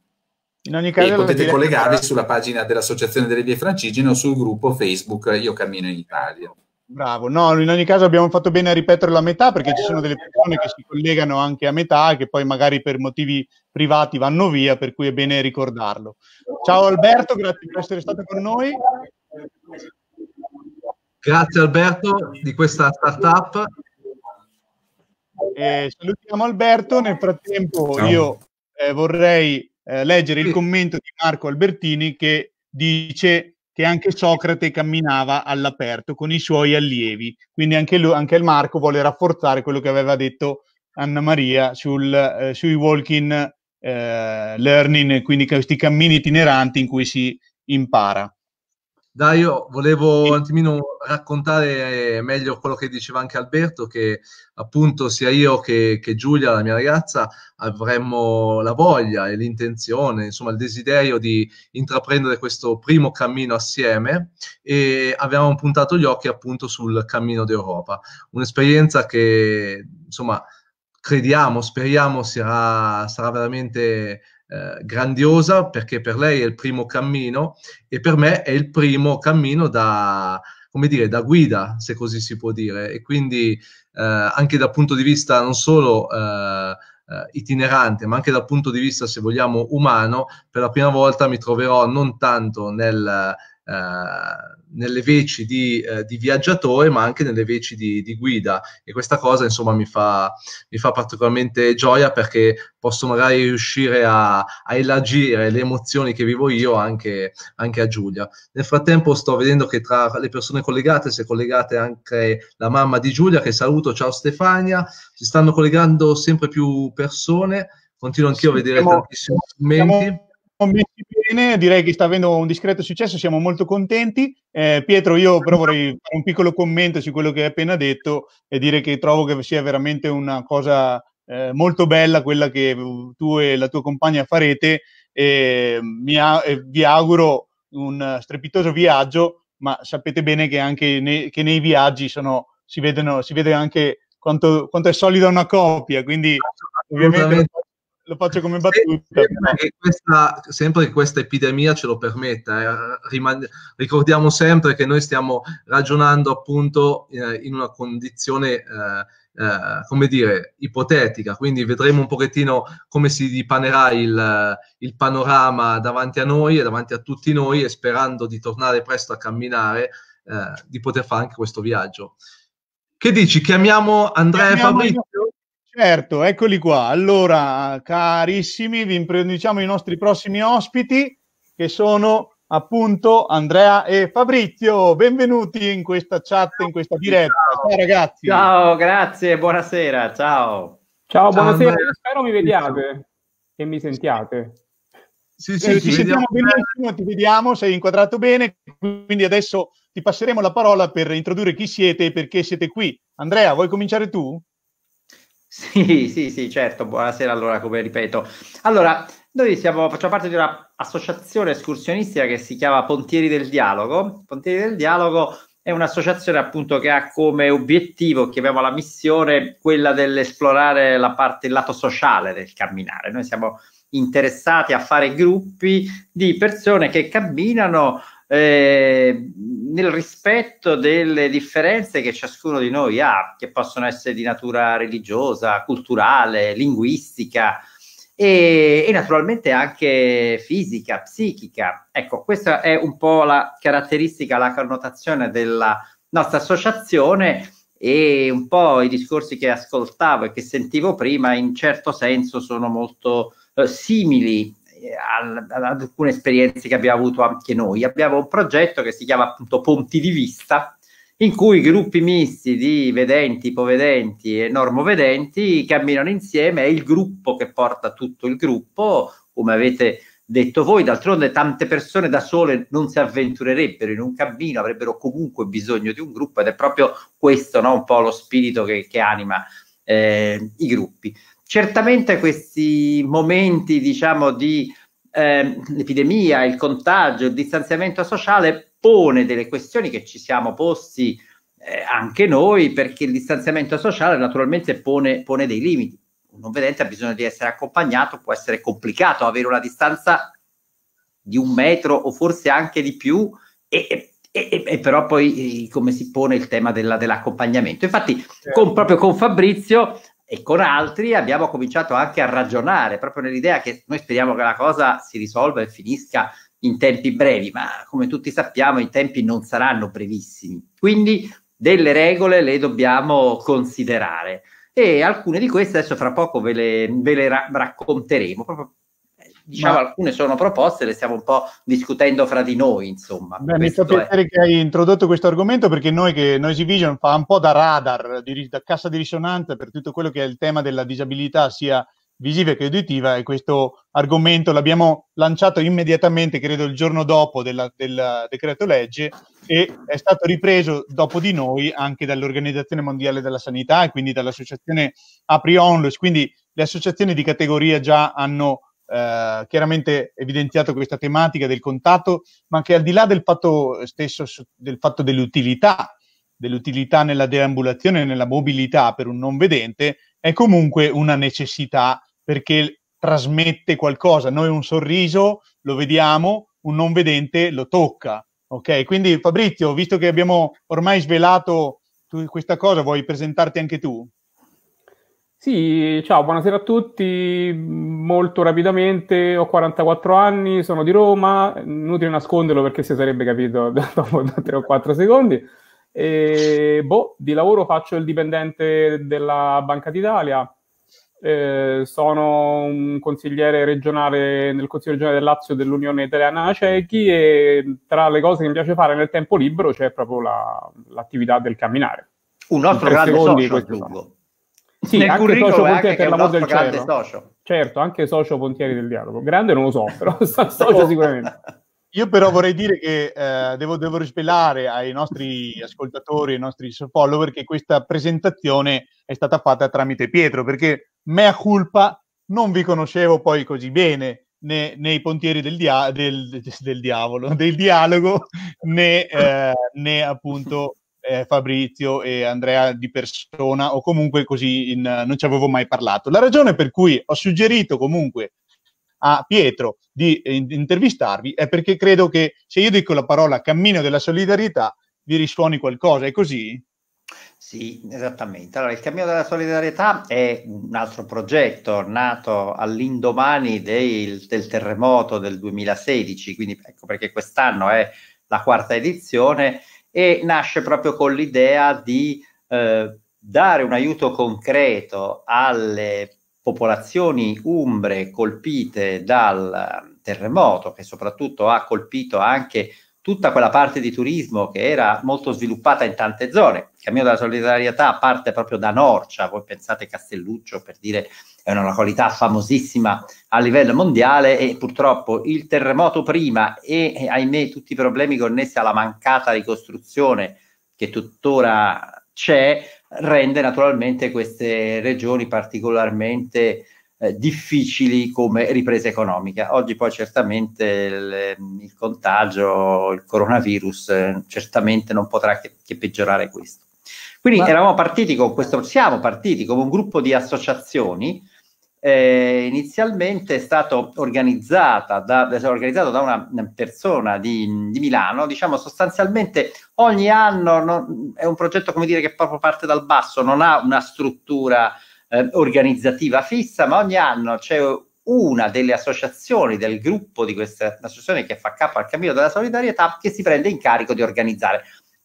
In ogni caso, e potete collegarvi che... sulla pagina dell'Associazione delle Vie Francigine o sul gruppo Facebook Io Cammino in Italia. Bravo, no, in ogni caso abbiamo fatto bene a ripetere la metà perché ci sono delle persone che si collegano anche a metà che poi magari per motivi privati vanno via, per cui è bene ricordarlo. Ciao Alberto, grazie per essere stato con noi. Grazie Alberto di questa startup. Eh, salutiamo Alberto, nel frattempo Ciao. io eh, vorrei eh, leggere il commento di Marco Albertini che dice che anche Socrate camminava all'aperto con i suoi allievi, quindi anche, lui, anche il Marco vuole rafforzare quello che aveva detto Anna Maria sul, eh, sui walking eh, learning, quindi questi cammini itineranti in cui si impara. Dario, volevo un attimino raccontare meglio quello che diceva anche Alberto, che appunto sia io che, che, Giulia, la mia ragazza, avremmo la voglia e l'intenzione, insomma il desiderio di intraprendere questo primo cammino assieme e avevamo puntato gli occhi appunto sul cammino d'Europa, un'esperienza che insomma crediamo, speriamo sarà, sarà veramente eh, grandiosa perché per lei è il primo cammino e per me è il primo cammino da, come dire, da guida, se così si può dire. E quindi eh, anche dal punto di vista non solo eh, eh itinerante, ma anche dal punto di vista, se vogliamo, umano, per la prima volta mi troverò non tanto nel eh, nelle veci di, eh, di, viaggiatore ma anche nelle veci di, di, guida e questa cosa insomma mi fa, mi fa particolarmente gioia perché posso magari riuscire a, a elargire le emozioni che vivo io anche, anche, a Giulia. Nel frattempo sto vedendo che tra le persone collegate si è collegata anche la mamma di Giulia che saluto, ciao Stefania, si stanno collegando sempre più persone, continuo anch'io sì, a vedere siamo, tantissimi commenti. Siamo messi bene, direi che sta avendo un discreto successo, siamo molto contenti. Eh, Pietro, io però vorrei fare un piccolo commento su quello che hai appena detto e dire che trovo che sia veramente una cosa eh, molto bella quella che tu e la tua compagna farete e, a- e vi auguro un strepitoso viaggio, ma sapete bene che anche ne- che nei viaggi sono, si, vedono, si vede anche quanto, quanto è solida una coppia, quindi ovviamente lo faccio come battuta. Sempre questa, sempre che questa epidemia ce lo permetta, eh, riman- ricordiamo sempre che noi stiamo ragionando appunto eh, in una condizione, eh, eh, come dire, ipotetica, quindi vedremo un pochettino come si dipanerà il, il panorama davanti a noi e davanti a tutti noi e sperando di tornare presto a camminare, eh, di poter fare anche questo viaggio. Che dici? Chiamiamo Andrea e Fabrizio? Certo, eccoli qua. Allora, carissimi, vi introduciamo i nostri prossimi ospiti che sono appunto Andrea e Fabrizio. Benvenuti in questa chat, in questa diretta. Ciao, ciao ragazzi. Ciao, grazie, buonasera, ciao. Ciao, buonasera, Andrea. spero mi vediate e mi sentiate. Sì, sì, eh, ti, sentiamo benissimo, ti vediamo, sei inquadrato bene, quindi adesso ti passeremo la parola per introdurre chi siete e perché siete qui. Andrea, vuoi cominciare tu? Sì, sì, sì, certo, buonasera allora, come ripeto. Allora, noi siamo, facciamo parte di un'associazione escursionistica che si chiama Pontieri del Dialogo. Pontieri del Dialogo è un'associazione appunto che ha come obiettivo, chiamiamola missione, quella dell'esplorare la parte, il lato sociale del camminare. Noi siamo interessati a fare gruppi di persone che camminano eh, nel rispetto delle differenze che ciascuno di noi ha, che possono essere di natura religiosa, culturale, linguistica e, e naturalmente anche fisica, psichica. Ecco, questa è un po' la caratteristica, la connotazione della nostra associazione e un po' i discorsi che ascoltavo e che sentivo prima in certo senso sono molto eh, simili ad alcune esperienze che abbiamo avuto anche noi. Abbiamo un progetto che si chiama appunto Ponti di Vista, in cui gruppi misti di vedenti, ipovedenti e normovedenti camminano insieme, è il gruppo che porta tutto il gruppo, come avete detto voi, d'altronde tante persone da sole non si avventurerebbero in un cammino, avrebbero comunque bisogno di un gruppo ed è proprio questo no, un po' lo spirito che, che anima eh, i gruppi certamente questi momenti, diciamo, di eh, l'epidemia, il contagio, il distanziamento sociale pone delle questioni che ci siamo posti eh, anche noi, perché il distanziamento sociale naturalmente pone, pone dei limiti. Un non vedente ha bisogno di essere accompagnato, può essere complicato avere una distanza di un metro o forse anche di più e, e, e però poi eh, come si pone il tema della, dell'accompagnamento. Infatti certo. con, proprio con Fabrizio e con altri abbiamo cominciato anche a ragionare proprio nell'idea che noi speriamo che la cosa si risolva e finisca in tempi brevi, ma come tutti sappiamo i tempi non saranno brevissimi. Quindi delle regole le dobbiamo considerare e alcune di queste adesso fra poco ve le, ve le ra- racconteremo proprio diciamo, Ma... alcune sono proposte, le stiamo un po' discutendo fra di noi, insomma. Beh, mi fa piacere è... che hai introdotto questo argomento perché noi che Noisy Vision fa un po' da radar, di, da cassa di risonanza per tutto quello che è il tema della disabilità sia visiva che uditiva e questo argomento l'abbiamo lanciato immediatamente, credo il giorno dopo della, del decreto legge e è stato ripreso dopo di noi anche dall'Organizzazione Mondiale della Sanità e quindi dall'associazione Apri Onlus, quindi le associazioni di categoria già hanno eh, chiaramente evidenziato questa tematica del contatto, ma che al di là del fatto stesso, del fatto dell'utilità, dell'utilità nella deambulazione e nella mobilità per un non vedente, è comunque una necessità perché trasmette qualcosa. Noi un sorriso lo vediamo, un non vedente lo tocca. Ok, quindi Fabrizio, visto che abbiamo ormai svelato questa cosa, vuoi presentarti anche tu? Sì, ciao, buonasera a tutti. Molto rapidamente, ho 44 anni, sono di Roma, inutile nasconderlo perché si sarebbe capito dopo 3 o 4 secondi. E, boh, di lavoro faccio il dipendente della Banca d'Italia, eh, sono un consigliere regionale nel Consiglio regionale del Lazio dell'Unione Italiana Ciechi e tra le cose che mi piace fare nel tempo libero c'è proprio la, l'attività del camminare. Un altro grande socio, aggiungo. Sono. Sì, nel anche socio Pontieri per l'amor del cielo. Socio. Certo, anche socio Pontieri del dialogo. Grande non lo so, però socio oh. sicuramente. Io però vorrei dire che eh, devo, devo rivelare ai nostri ascoltatori, ai nostri follower, che questa presentazione è stata fatta tramite Pietro, perché mea culpa non vi conoscevo poi così bene né nei pontieri del, dia- del, del diavolo, del dialogo, né, eh, né appunto eh, Fabrizio e Andrea di persona o comunque così in, non ci avevo mai parlato. La ragione per cui ho suggerito comunque a Pietro di eh, intervistarvi è perché credo che se io dico la parola cammino della solidarietà vi risuoni qualcosa, è così? Sì, esattamente. Allora, il Cammino della Solidarietà è un altro progetto nato all'indomani del, del terremoto del 2016, quindi ecco perché quest'anno è la quarta edizione e nasce proprio con l'idea di eh, dare un aiuto concreto alle popolazioni umbre colpite dal terremoto che soprattutto ha colpito anche tutta quella parte di turismo che era molto sviluppata in tante zone, il cammino della solidarietà parte proprio da Norcia, voi pensate Castelluccio per dire è una località famosissima a livello mondiale e purtroppo il terremoto prima e ahimè tutti i problemi connessi alla mancata ricostruzione che tuttora c'è rende naturalmente queste regioni particolarmente eh, difficili come ripresa economica. Oggi poi certamente il, il contagio, il coronavirus eh, certamente non potrà che, che peggiorare questo. Quindi Ma... eravamo partiti con questo, siamo partiti come un gruppo di associazioni eh, inizialmente è stato organizzata da, organizzato da una persona di, di Milano, diciamo sostanzialmente ogni anno non, è un progetto come dire che proprio parte dal basso, non ha una struttura eh, organizzativa fissa, ma ogni anno c'è una delle associazioni del gruppo di questa associazione che fa capo al cammino della solidarietà che si prende in carico di organizzare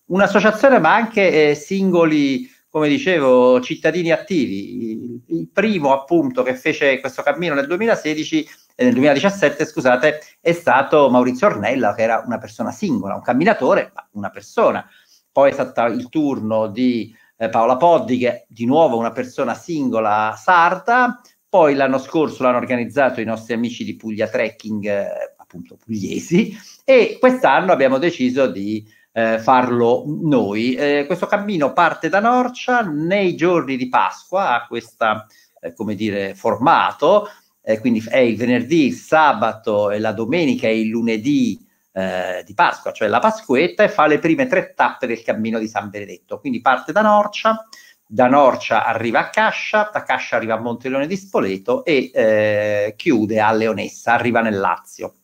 un'associazione ma anche eh, singoli, come dicevo, cittadini attivi. Il primo appunto che fece questo cammino nel 2016 e eh, nel 2017, scusate, è stato Maurizio Ornella, che era una persona singola, un camminatore, ma una persona. Poi è stato il turno di eh, Paola Poddi, che è di nuovo una persona singola sarta. Poi l'anno scorso l'hanno organizzato i nostri amici di Puglia Trekking, eh, appunto pugliesi, e quest'anno abbiamo deciso di eh, farlo noi. Eh, questo cammino parte da Norcia nei giorni di Pasqua, ha questo eh, come dire, formato, eh, quindi è il venerdì, il sabato e la domenica e il lunedì eh, di Pasqua, cioè la Pasquetta, e fa le prime tre tappe del cammino di San Benedetto. Quindi parte da Norcia, da Norcia arriva a Cascia, da Cascia arriva a Monteleone di Spoleto e eh, chiude a Leonessa, arriva nel Lazio.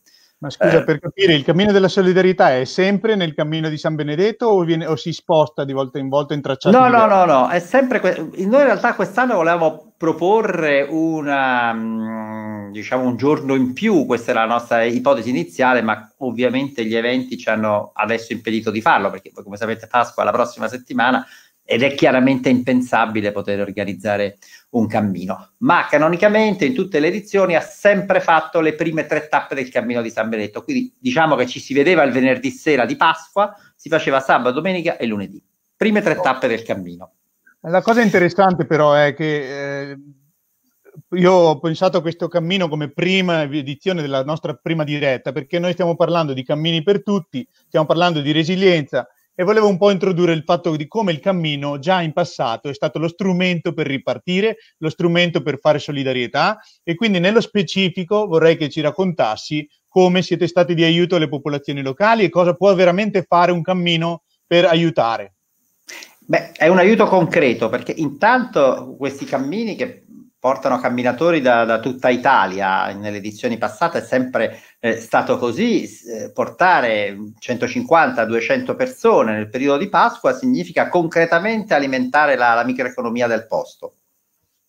Ma scusa, eh. per capire, il cammino della solidarietà è sempre nel cammino di San Benedetto o, viene, o si sposta di volta in volta in tracciato? No, no, no, no, è sempre... Que- noi in realtà quest'anno volevamo proporre una, mm, diciamo, un giorno in più, questa era la nostra ipotesi iniziale, ma ovviamente gli eventi ci hanno adesso impedito di farlo, perché poi, come sapete Pasqua è la prossima settimana ed è chiaramente impensabile poter organizzare un cammino. Ma canonicamente in tutte le edizioni ha sempre fatto le prime tre tappe del cammino di San Benedetto. Quindi diciamo che ci si vedeva il venerdì sera di Pasqua, si faceva sabato, domenica e lunedì. Prime tre tappe del cammino. La cosa interessante però è che eh, io ho pensato a questo cammino come prima edizione della nostra prima diretta, perché noi stiamo parlando di cammini per tutti, stiamo parlando di resilienza, e volevo un po' introdurre il fatto di come il cammino già in passato è stato lo strumento per ripartire, lo strumento per fare solidarietà e quindi nello specifico vorrei che ci raccontassi come siete stati di aiuto alle popolazioni locali e cosa può veramente fare un cammino per aiutare. Beh, è un aiuto concreto perché intanto questi cammini che portano camminatori da, da, tutta Italia, nelle edizioni passate è sempre eh, stato così, eh, portare 150-200 persone nel periodo di Pasqua significa concretamente alimentare la, la microeconomia del posto,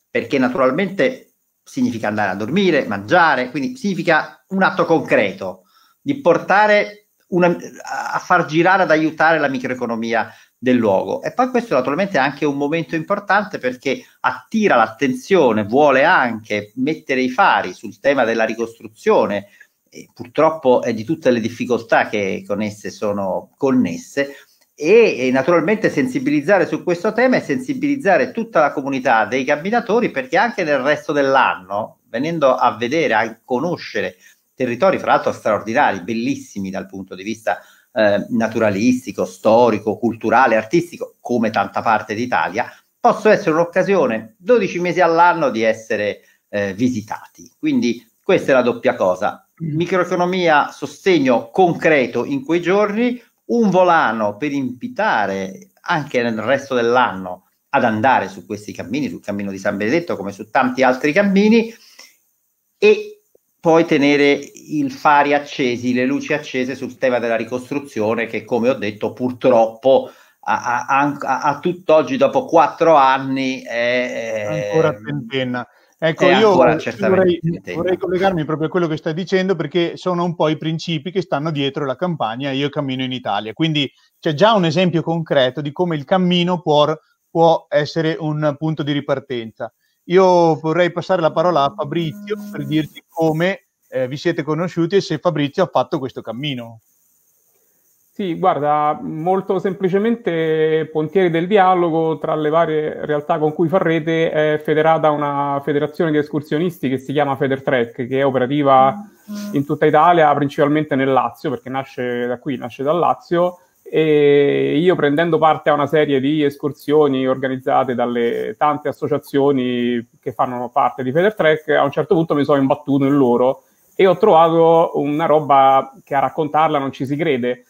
perché naturalmente significa andare a dormire, mangiare, quindi significa un atto concreto di portare una, a far girare, ad aiutare la microeconomia del luogo. E poi questo naturalmente è anche un momento importante perché attira l'attenzione, vuole anche mettere i fari sul tema della ricostruzione, e purtroppo è di tutte le difficoltà che con esse sono connesse, e, e naturalmente sensibilizzare su questo tema e sensibilizzare tutta la comunità dei camminatori perché anche nel resto dell'anno, venendo a vedere, a conoscere territori fra l'altro straordinari, bellissimi dal punto di vista eh, naturalistico, storico, culturale, artistico, come tanta parte d'Italia, possono essere un'occasione 12 mesi all'anno di essere eh, visitati. Quindi questa è la doppia cosa. Mm. Microeconomia, sostegno concreto in quei giorni, un volano per invitare anche nel resto dell'anno ad andare su questi cammini, sul cammino di San Benedetto come su tanti altri cammini e poi tenere il fari accesi, le luci accese sul tema della ricostruzione che come ho detto purtroppo a, a, a, a tutt'oggi dopo quattro anni è ancora tentenna. Ecco, io vorrei, vorrei, collegarmi proprio a quello che stai dicendo perché sono un po' i principi che stanno dietro la campagna Io cammino in Italia. Quindi c'è già un esempio concreto di come il cammino può, può essere un punto di ripartenza. Io vorrei passare la parola a Fabrizio per dirti come eh, vi siete conosciuti e se Fabrizio ha fatto questo cammino. Sì, guarda, molto semplicemente Pontieri del Dialogo, tra le varie realtà con cui fa rete, è federata una federazione di escursionisti che si chiama Federtrek, che è operativa in tutta Italia, principalmente nel Lazio, perché nasce da qui, nasce dal Lazio, e io prendendo parte a una serie di escursioni organizzate dalle tante associazioni che fanno parte di Federtrek, a un certo punto mi sono imbattuto in loro e ho trovato una roba che a raccontarla non ci si crede.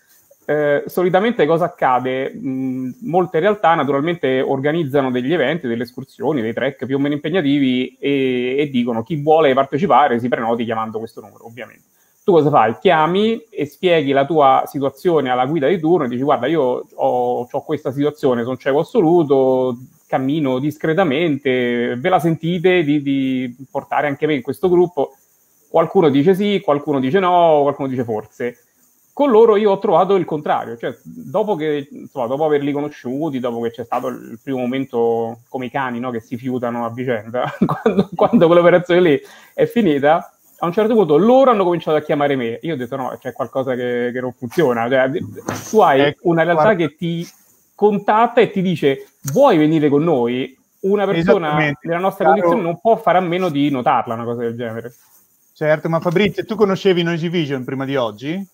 Eh, solitamente cosa accade? Mh, mm, molte realtà naturalmente organizzano degli eventi, delle escursioni, dei trek più o meno impegnativi e, e, dicono chi vuole partecipare si prenoti chiamando questo numero, ovviamente. Tu cosa fai? Chiami e spieghi la tua situazione alla guida di turno e dici guarda io ho, ho questa situazione, sono cieco assoluto, cammino discretamente, ve la sentite di, di portare anche me in questo gruppo? qualcuno dice sì, qualcuno dice no, qualcuno dice forse. Con loro io ho trovato il contrario, cioè dopo, che, insomma, dopo averli conosciuti, dopo che c'è stato il primo momento come i cani no, che si fiutano a vicenda, quando, quando quell'operazione lì è finita, a un certo punto loro hanno cominciato a chiamare me. Io ho detto: no, c'è qualcosa che, che non funziona. Cioè, tu hai ecco, una realtà che ti contatta e ti dice: vuoi venire con noi? Una persona nella nostra condizione non può fare a meno di notarla, una cosa del genere. Certo, ma Fabrizio, tu conoscevi Noisy Vision prima di oggi?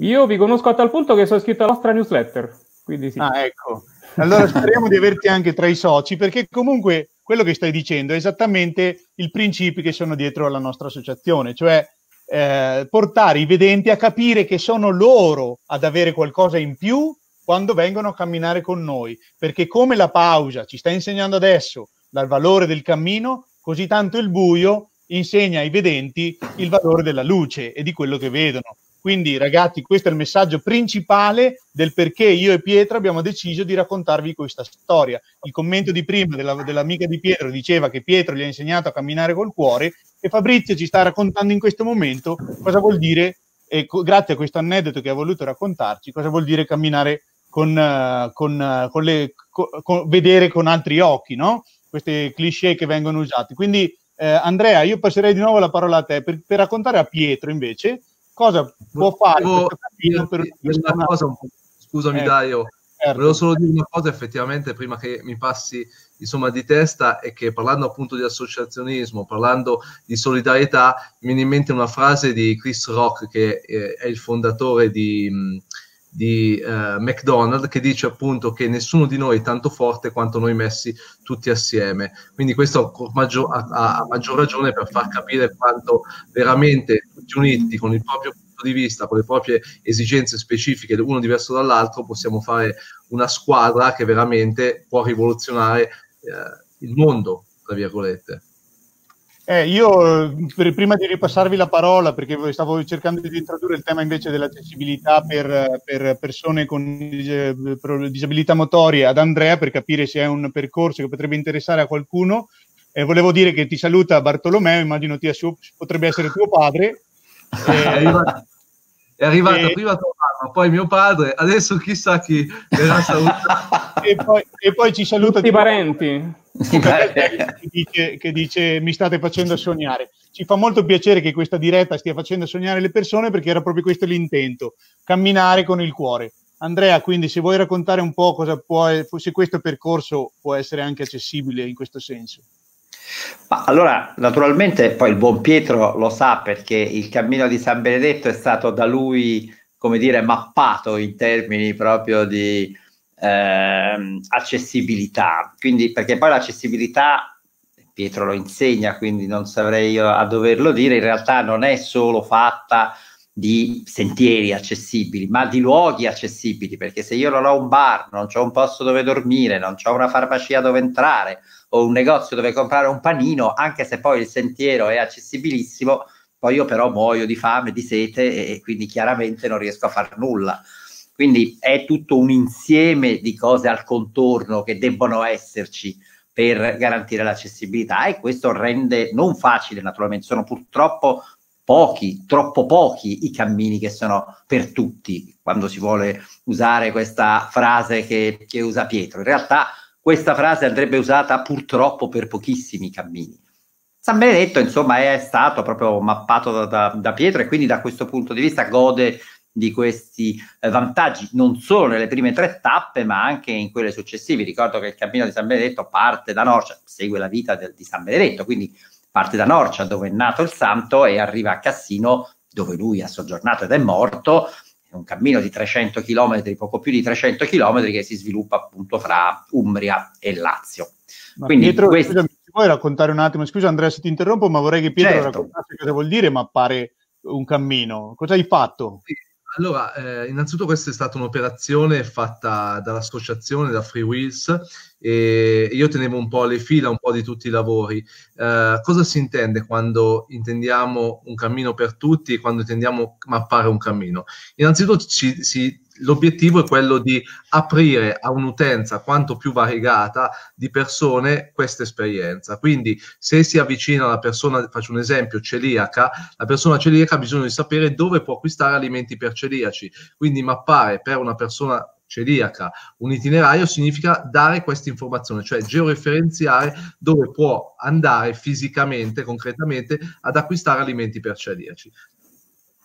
Io vi conosco a tal punto che sono iscritto alla vostra newsletter, quindi sì. Ah, ecco. Allora speriamo di averti anche tra i soci, perché comunque quello che stai dicendo è esattamente il principio che sono dietro alla nostra associazione, cioè eh, portare i vedenti a capire che sono loro ad avere qualcosa in più quando vengono a camminare con noi, perché come la pausa ci sta insegnando adesso dal valore del cammino, così tanto il buio insegna ai vedenti il valore della luce e di quello che vedono. Quindi ragazzi, questo è il messaggio principale del perché io e Pietro abbiamo deciso di raccontarvi questa storia. Il commento di prima della, dell'amica di Pietro diceva che Pietro gli ha insegnato a camminare col cuore e Fabrizio ci sta raccontando in questo momento cosa vuol dire, e co- grazie a questo aneddoto che ha voluto raccontarci, cosa vuol dire camminare con, uh, con, uh, con, le, con vedere con altri occhi, no? Queste cliché che vengono usate. Quindi eh, Andrea, io passerei di nuovo la parola a te per, per raccontare a Pietro invece cosa può fare Volevo, io, per una cosa, Scusami, eh, Dario. Certo. Volevo solo dire una cosa effettivamente prima che mi passi insomma di testa è che parlando appunto di associazionismo, parlando di solidarietà, mi viene in mente una frase di Chris Rock che eh, è il fondatore di mh, di uh, eh, McDonald che dice appunto che nessuno di noi è tanto forte quanto noi messi tutti assieme. Quindi questo maggior, ha, maggior ragione per far capire quanto veramente tutti uniti con il proprio punto di vista, con le proprie esigenze specifiche, uno diverso dall'altro, possiamo fare una squadra che veramente può rivoluzionare eh, il mondo, tra virgolette. Eh, io per, prima di ripassarvi la parola, perché stavo cercando di introdurre il tema invece dell'accessibilità per, per persone con disabilità motorie ad Andrea per capire se è un percorso che potrebbe interessare a qualcuno, eh, volevo dire che ti saluta Bartolomeo, immagino ti, potrebbe essere tuo padre. Eh, è arrivata e... prima tua mamma, poi mio padre, adesso chissà chi verrà salutato. e, poi, e, poi, ci saluta tutti i parenti. Che dice, che dice mi state facendo sognare. Ci fa molto piacere che questa diretta stia facendo sognare le persone perché era proprio questo l'intento, camminare con il cuore. Andrea, quindi se vuoi raccontare un po' cosa può, se questo percorso può essere anche accessibile in questo senso. Ma allora, naturalmente, poi il buon Pietro lo sa perché il cammino di San Benedetto è stato da lui, come dire, mappato in termini proprio di eh, accessibilità. Quindi, perché poi l'accessibilità, Pietro lo insegna, quindi non saprei io a doverlo dire, in realtà non è solo fatta di sentieri accessibili, ma di luoghi accessibili, perché se io non ho un bar, non ho un posto dove dormire, non ho una farmacia dove entrare, o un negozio dove comprare un panino, anche se poi il sentiero è accessibilissimo, poi io però muoio di fame, di sete e, quindi chiaramente non riesco a fare nulla. Quindi è tutto un insieme di cose al contorno che debbono esserci per garantire l'accessibilità e questo rende non facile naturalmente, sono purtroppo pochi, troppo pochi i cammini che sono per tutti, quando si vuole usare questa frase che, che usa Pietro. In realtà questa frase andrebbe usata purtroppo per pochissimi cammini. San Benedetto, insomma, è stato proprio mappato da, da, da Pietro e quindi da questo punto di vista gode di questi eh, vantaggi non solo nelle prime tre tappe, ma anche in quelle successive. Ricordo che il cammino di San Benedetto parte da Norcia, segue la vita del, di San Benedetto, quindi parte da Norcia dove è nato il santo e arriva a Cassino dove lui ha soggiornato ed è morto è un cammino di 300 km, poco più di 300 km, che si sviluppa appunto fra Umbria e Lazio. Ma Quindi Pietro, questi... scusami, ci puoi raccontare un attimo? Scusa Andrea se ti interrompo, ma vorrei che Pietro certo. raccontasse cosa vuol dire mappare un cammino. Cosa hai fatto? Allora, eh, innanzitutto questa è stata un'operazione fatta dall'associazione, da Free Wheels, e io tenevo un po' le fila un po' di tutti i lavori. Eh, cosa si intende quando intendiamo un cammino per tutti, quando intendiamo mappare un cammino? Innanzitutto ci, si l'obiettivo è quello di aprire a un'utenza quanto più variegata di persone questa esperienza. Quindi se si avvicina alla persona, faccio un esempio, celiaca, la persona celiaca ha bisogno di sapere dove può acquistare alimenti per celiaci, quindi mappare per una persona celiaca un itinerario significa dare questa informazione, cioè georeferenziare dove può andare fisicamente, concretamente, ad acquistare alimenti per celiaci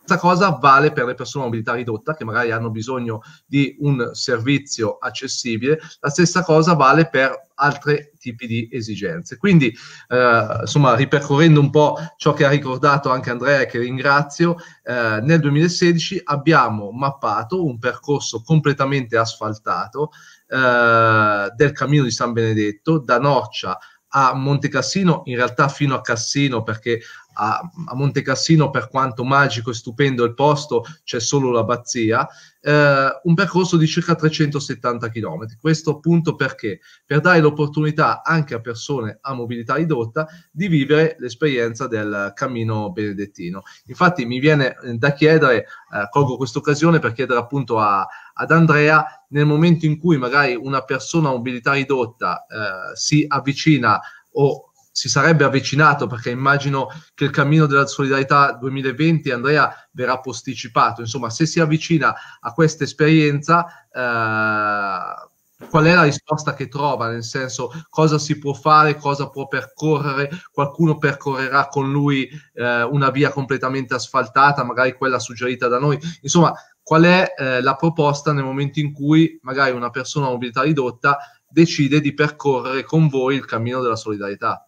Stessa cosa vale per le persone a mobilità ridotta che magari hanno bisogno di un servizio accessibile, la stessa cosa vale per altri tipi di esigenze. Quindi, eh, insomma, ripercorrendo un po' ciò che ha ricordato anche Andrea, che ringrazio, eh, nel 2016 abbiamo mappato un percorso completamente asfaltato eh, del cammino di San Benedetto da Norcia a Montecassino, in realtà fino a Cassino perché a, a Cassino, per quanto magico e stupendo il posto, c'è solo l'abbazia, eh, un percorso di circa 370 km. Questo appunto perché? Per dare l'opportunità anche a persone a mobilità ridotta di vivere l'esperienza del cammino benedettino. Infatti mi viene eh, da chiedere, eh, colgo questa occasione per chiedere appunto a, ad Andrea, nel momento in cui magari una persona a mobilità ridotta eh, si avvicina o si sarebbe avvicinato perché immagino che il cammino della solidarietà 2020 Andrea verrà posticipato insomma se si avvicina a questa esperienza eh, qual è la risposta che trova nel senso cosa si può fare cosa può percorrere qualcuno percorrerà con lui eh, una via completamente asfaltata magari quella suggerita da noi insomma qual è eh, la proposta nel momento in cui magari una persona a mobilità ridotta decide di percorrere con voi il cammino della solidarietà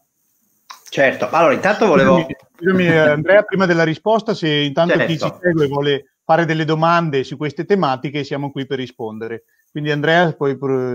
Certo, allora intanto volevo... Scusami, eh, Andrea, prima della risposta, se intanto certo. chi ci ecco. segue vuole fare delle domande su queste tematiche, siamo qui per rispondere. Quindi Andrea, poi,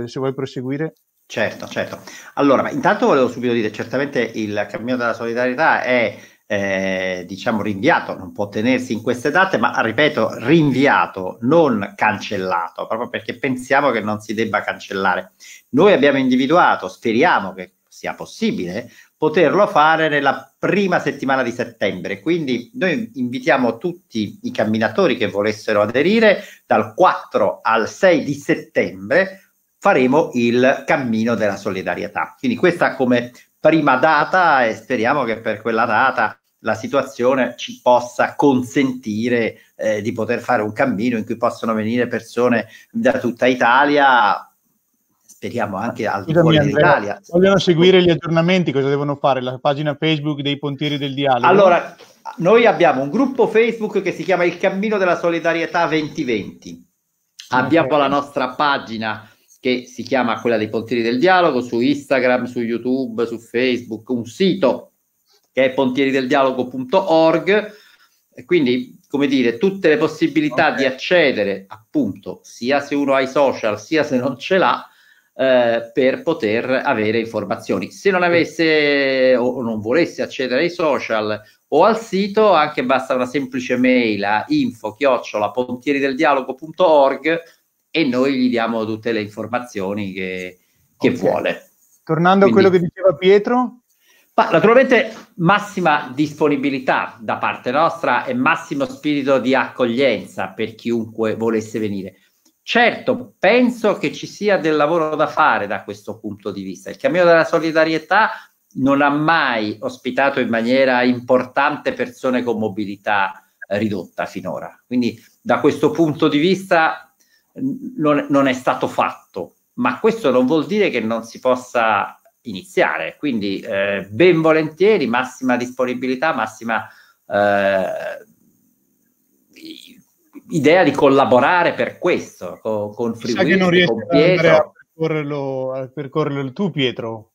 se vuoi proseguire. Certo, certo. Allora, intanto volevo subito dire, certamente il cammino della solidarietà è eh, diciamo rinviato, non può tenersi in queste date, ma ripeto, rinviato, non cancellato, proprio perché pensiamo che non si debba cancellare. Noi abbiamo individuato, speriamo che sia possibile, poterlo fare nella prima settimana di settembre. Quindi noi invitiamo tutti i camminatori che volessero aderire dal 4 al 6 di settembre faremo il cammino della solidarietà. Quindi questa come prima data e speriamo che per quella data la situazione ci possa consentire eh, di poter fare un cammino in cui possono venire persone da tutta Italia speriamo anche altri di fuori dell'Italia. Vogliono seguire gli aggiornamenti, cosa devono fare? La pagina Facebook dei Pontieri del Dialogo? Allora, noi abbiamo un gruppo Facebook che si chiama Il Cammino della Solidarietà 2020. Abbiamo okay. la nostra pagina che si chiama quella dei Pontieri del Dialogo su Instagram, su YouTube, su Facebook, un sito che è e Quindi, come dire, tutte le possibilità okay. di accedere, appunto, sia se uno ha i social, sia se non ce l'ha, eh, per poter avere informazioni. Se non avesse o non volesse accedere ai social o al sito, anche basta una semplice mail a info-pontierideldialogo.org e noi gli diamo tutte le informazioni che, che okay. vuole. Tornando Quindi, a quello che diceva Pietro, ma naturalmente massima disponibilità da parte nostra e massimo spirito di accoglienza per chiunque volesse venire. Certo, penso che ci sia del lavoro da fare da questo punto di vista. Il cammino della solidarietà non ha mai ospitato in maniera importante persone con mobilità eh, ridotta finora. Quindi da questo punto di vista non, non è stato fatto, ma questo non vuol dire che non si possa iniziare. Quindi eh, ben volentieri, massima disponibilità, massima eh, idea di collaborare per questo con, con Friuli, che non riesco a percorrerlo, a percorrerlo tu Pietro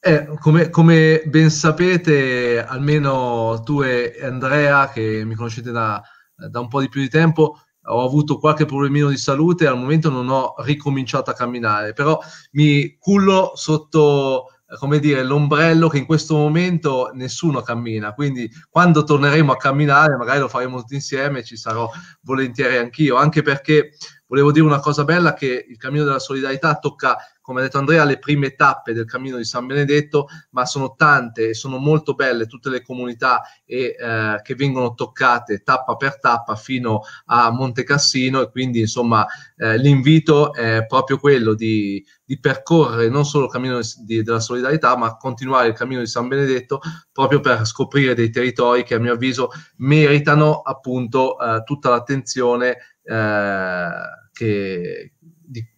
eh, come, come, ben sapete almeno tu e Andrea che mi conoscete da, da un po' di più di tempo ho avuto qualche problemino di salute al momento non ho ricominciato a camminare però mi cullo sotto come dire, l'ombrello che in questo momento nessuno cammina, quindi quando torneremo a camminare, magari lo faremo tutti insieme, ci sarò volentieri anch'io, anche perché volevo dire una cosa bella che il cammino della solidarietà tocca come ha detto Andrea, le prime tappe del cammino di San Benedetto, ma sono tante e sono molto belle tutte le comunità e, eh, che vengono toccate tappa per tappa fino a Monte Cassino e quindi insomma eh, l'invito è proprio quello di, di percorrere non solo il cammino di, della solidarietà, ma continuare il cammino di San Benedetto proprio per scoprire dei territori che a mio avviso meritano appunto eh, tutta l'attenzione eh, che,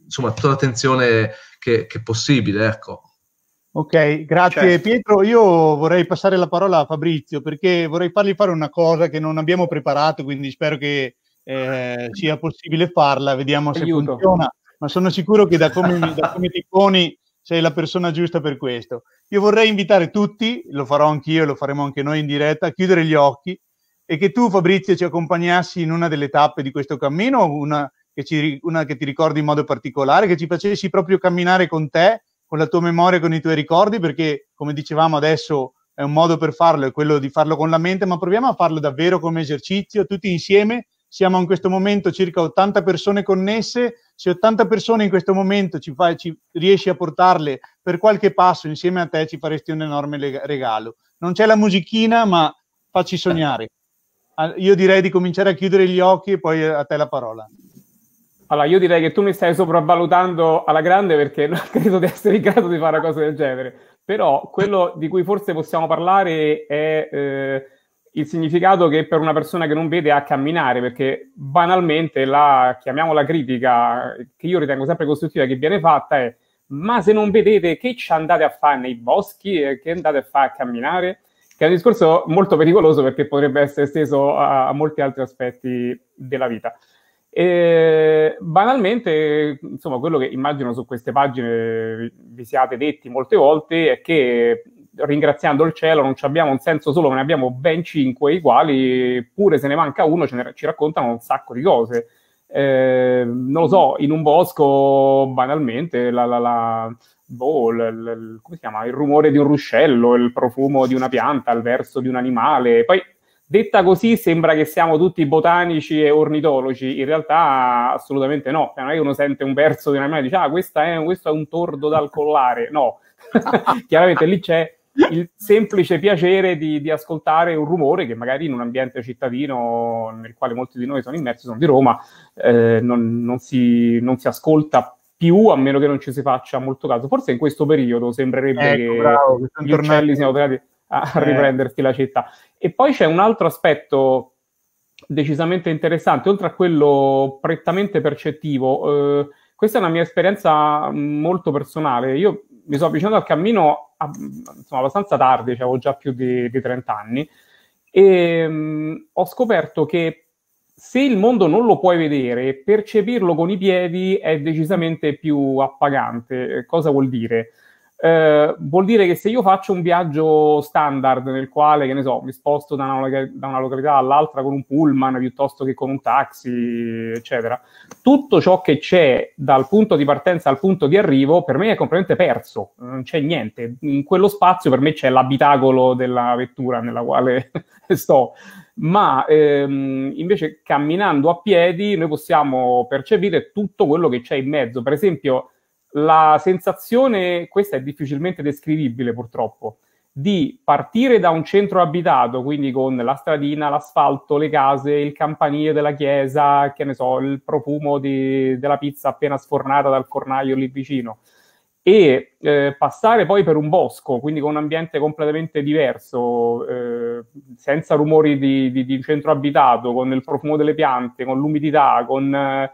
insomma, tutta l'attenzione che, che possibile. Ecco. Ok, grazie certo. Pietro. Io vorrei passare la parola a Fabrizio perché vorrei fargli fare una cosa che non abbiamo preparato, quindi spero che eh, sia possibile farla, vediamo se funziona, ma sono sicuro che da come, da come ti poni sei la persona giusta per questo. Io vorrei invitare tutti, lo farò anch'io e lo faremo anche noi in diretta, a chiudere gli occhi e che tu Fabrizio ci accompagnassi in una delle tappe di questo cammino, una, che ci, una che ti ricordi in modo particolare, che ci facessi proprio camminare con te, con la tua memoria, con i tuoi ricordi, perché come dicevamo adesso è un modo per farlo, è quello di farlo con la mente, ma proviamo a farlo davvero come esercizio, tutti insieme. Siamo in questo momento circa 80 persone connesse, se 80 persone in questo momento ci, fai, ci riesci a portarle per qualche passo insieme a te, ci faresti un enorme regalo. Non c'è la musichina, ma facci sognare. Io direi di cominciare a chiudere gli occhi e poi a te la parola. Allora, io direi che tu mi stai sopravvalutando alla grande perché non credo di essere in grado di fare una cosa del genere. Però quello di cui forse possiamo parlare è eh, il significato che per una persona che non vede ha camminare, perché banalmente la, chiamiamola critica, che io ritengo sempre costruttiva, che viene fatta è ma se non vedete che ci andate a fare nei boschi, e che andate a fare a camminare? Che è un discorso molto pericoloso perché potrebbe essere esteso a, a molti altri aspetti della vita. E banalmente, insomma, quello che immagino su queste pagine vi siate detti molte volte è che ringraziando il cielo non abbiamo un senso solo, ma ne abbiamo ben cinque, i quali pure se ne manca uno ce ne, ci raccontano un sacco di cose. Eh, non lo so, mm. in un bosco banalmente la, la, la boh, l, l, il rumore di un ruscello, il profumo di una pianta, il verso di un animale, poi Detta così sembra che siamo tutti botanici e ornitologi, in realtà assolutamente no, cioè, non è che uno sente un verso di una mano e dice ah questo è, questo è un tordo dal collare, no, chiaramente lì c'è il semplice piacere di, di, ascoltare un rumore che magari in un ambiente cittadino nel quale molti di noi sono immersi, sono di Roma, eh, non, non, si, non, si, ascolta più a meno che non ci si faccia molto caso. Forse in questo periodo sembrerebbe ecco, che bravo, gli tornati. siano tornati a eh. la città. E poi c'è un altro aspetto decisamente interessante, oltre a quello prettamente percettivo. Eh, questa è una mia esperienza molto personale. Io mi sono avvicinato al cammino insomma, abbastanza tardi, cioè avevo già più di, di 30 anni, e mh, mm, ho scoperto che se il mondo non lo puoi vedere, percepirlo con i piedi è decisamente più appagante. Cosa vuol dire? eh, vuol dire che se io faccio un viaggio standard nel quale, che ne so, mi sposto da una, da una, località all'altra con un pullman piuttosto che con un taxi, eccetera, tutto ciò che c'è dal punto di partenza al punto di arrivo per me è completamente perso, non c'è niente. In quello spazio per me c'è l'abitacolo della vettura nella quale sto. Ma ehm, invece camminando a piedi noi possiamo percepire tutto quello che c'è in mezzo. Per esempio, la sensazione, questa è difficilmente descrivibile purtroppo, di partire da un centro abitato, quindi con la stradina, l'asfalto, le case, il campanile della chiesa, che ne so, il profumo di, della pizza appena sfornata dal fornaio lì vicino, e eh, passare poi per un bosco, quindi con un ambiente completamente diverso, eh, senza rumori di, di, di, centro abitato, con il profumo delle piante, con l'umidità, con... Eh,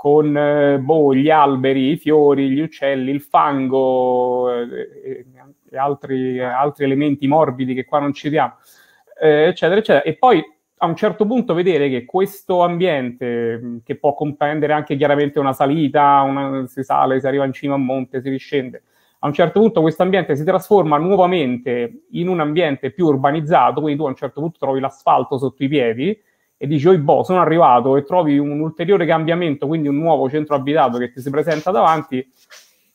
con eh, boh, gli alberi, i fiori, gli uccelli, il fango eh, eh e altri, altri, elementi morbidi che qua non ci diamo, eh, eccetera, eccetera. E poi a un certo punto vedere che questo ambiente, mm, che può comprendere anche chiaramente una salita, una, si sale, si arriva in cima a un monte, si riscende, a un certo punto questo ambiente si trasforma nuovamente in un ambiente più urbanizzato, quindi tu a un certo punto trovi l'asfalto sotto i piedi, e dici, oh boh, sono arrivato e trovi un ulteriore cambiamento, quindi un nuovo centro abitato che ti si presenta davanti,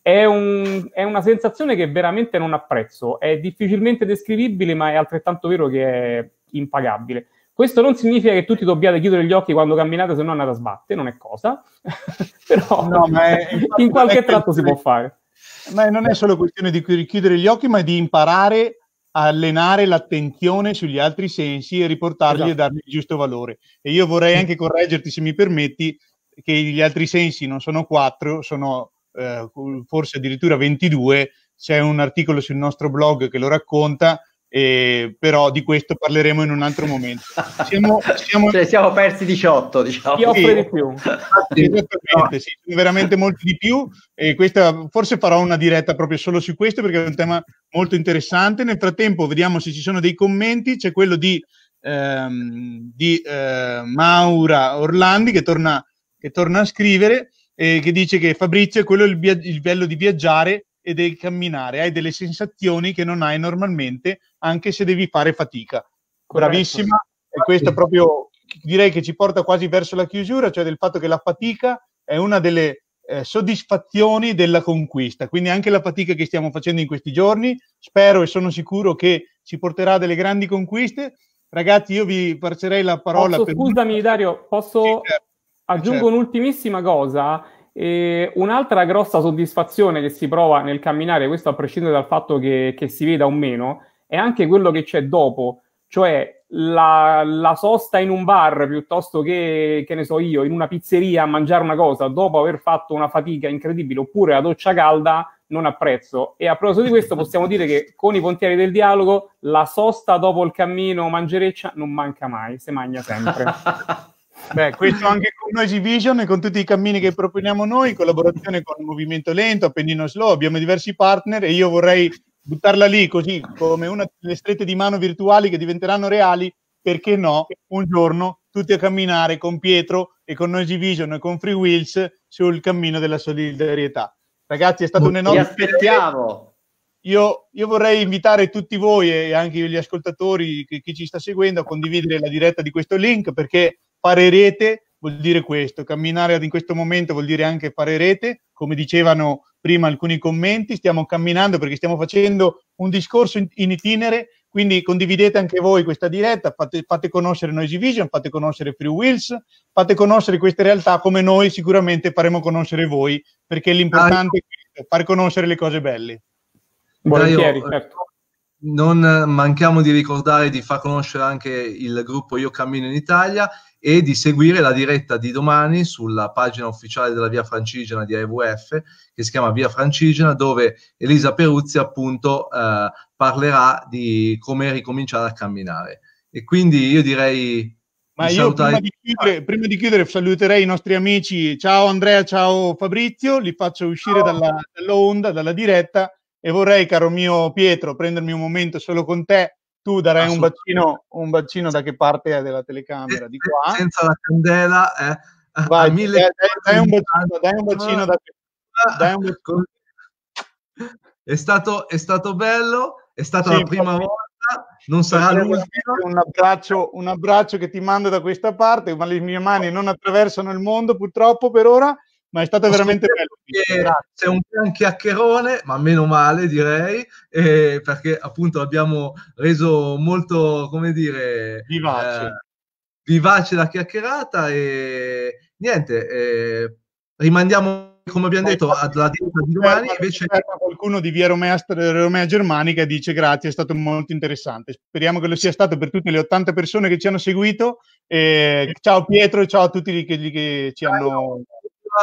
è, un, è una sensazione che veramente non apprezzo. È difficilmente descrivibile, ma è altrettanto vero che è impagabile. Questo non significa che tutti dobbiate chiudere gli occhi quando camminate, se no andate a sbatte, non è cosa. Però no, è, in qualche tratto si può fare. Ma non è solo questione di chiudere gli occhi, ma di imparare allenare l'attenzione sugli altri sensi e riportarli esatto. e dargli il giusto valore. E io vorrei anche correggerti, se mi permetti, che gli altri sensi non sono 4, sono eh, forse addirittura 22. C'è un articolo sul nostro blog che lo racconta, eh, però di questo parleremo in un altro momento. Siamo, siamo... Ce cioè, siamo persi 18, diciamo. Chi offre sì, di più? Esattamente, sì, veramente molti di più. E questa, forse farò una diretta proprio solo su questo perché è un tema molto interessante. Nel frattempo vediamo se ci sono dei commenti. C'è quello di, ehm, di eh, Maura Orlandi che torna, che torna a scrivere e eh, che dice che Fabrizio è quello il, il bello di viaggiare e del camminare, hai delle sensazioni che non hai normalmente, anche se devi fare fatica. Corretto. Bravissima, e questo è proprio direi che ci porta quasi verso la chiusura, cioè del fatto che la fatica è una delle eh, soddisfazioni della conquista, quindi anche la fatica che stiamo facendo in questi giorni, spero e sono sicuro che ci porterà a delle grandi conquiste. Ragazzi, io vi passerei la parola. Posso, per... Scusami, Dario, posso sì, certo, aggiungere certo. un'ultimissima cosa? E un'altra grossa soddisfazione che si prova nel camminare, questo a prescindere dal fatto che, che si veda o meno, è anche quello che c'è dopo, cioè la, la sosta in un bar piuttosto che, che ne so io, in una pizzeria a mangiare una cosa dopo aver fatto una fatica incredibile oppure la doccia calda non apprezzo. E a proposito di questo possiamo dire che con i pontieri del dialogo la sosta dopo il cammino mangereccia non manca mai, si mangia sempre. Beh, questo anche con Noisy Vision e con tutti i cammini che proponiamo noi in collaborazione con Movimento Lento, Appennino Slow, abbiamo diversi partner e io vorrei buttarla lì così come una delle strette di mano virtuali che diventeranno reali, perché no, un giorno tutti a camminare con Pietro e con Noisy Vision e con Free Wheels sul cammino della solidarietà. Ragazzi, è stato un enorme... Vi aspettiamo! Io, io, vorrei invitare tutti voi e anche gli ascoltatori, chi, chi ci sta seguendo, a condividere la diretta di questo link perché fare rete vuol dire questo, camminare in questo momento vuol dire anche fare rete, come dicevano prima alcuni commenti, stiamo camminando perché stiamo facendo un discorso in itinere, quindi condividete anche voi questa diretta, fate, fate conoscere Noisy Vision, fate conoscere Free Wheels, fate conoscere queste realtà come noi sicuramente faremo conoscere voi, perché l'importante Dai. è far conoscere le cose belle. Volentieri, Dai, certo non manchiamo di ricordare di far conoscere anche il gruppo Io Cammino in Italia e di seguire la diretta di domani sulla pagina ufficiale della Via Francigena di AWF che si chiama Via Francigena dove Elisa Peruzzi appunto eh, parlerà di come ricominciare a camminare e quindi io direi ma di io prima di, chiudere, prima di, chiudere, saluterei i nostri amici ciao Andrea, ciao Fabrizio li faccio uscire ciao. dalla, dall'onda, dalla diretta e vorrei, caro mio Pietro, prendermi un momento solo con te. Tu darai un bacino, un bacino da che parte è della telecamera? Di qua. Senza la candela, eh. Vai, mille... dai, dai, un bacino, dai un bacino da che ah. dai un bacino. È stato, è stato bello, è stata sì, la prima proprio. volta, non sarà Un abbraccio, un abbraccio che ti mando da questa parte, ma le mie mani non attraversano il mondo purtroppo per ora, ma è stato veramente bello. C'è un gran chiacchierone, ma meno male direi, eh, perché appunto abbiamo reso molto, come dire, vivace, eh, vivace la chiacchierata e niente, eh, rimandiamo come abbiamo detto alla diretta di domani invece qualcuno di via Romea, Romea Germanica dice grazie è stato molto interessante speriamo che lo sia stato per tutte le 80 persone che ci hanno seguito eh, ciao Pietro e ciao a tutti che, che ci hanno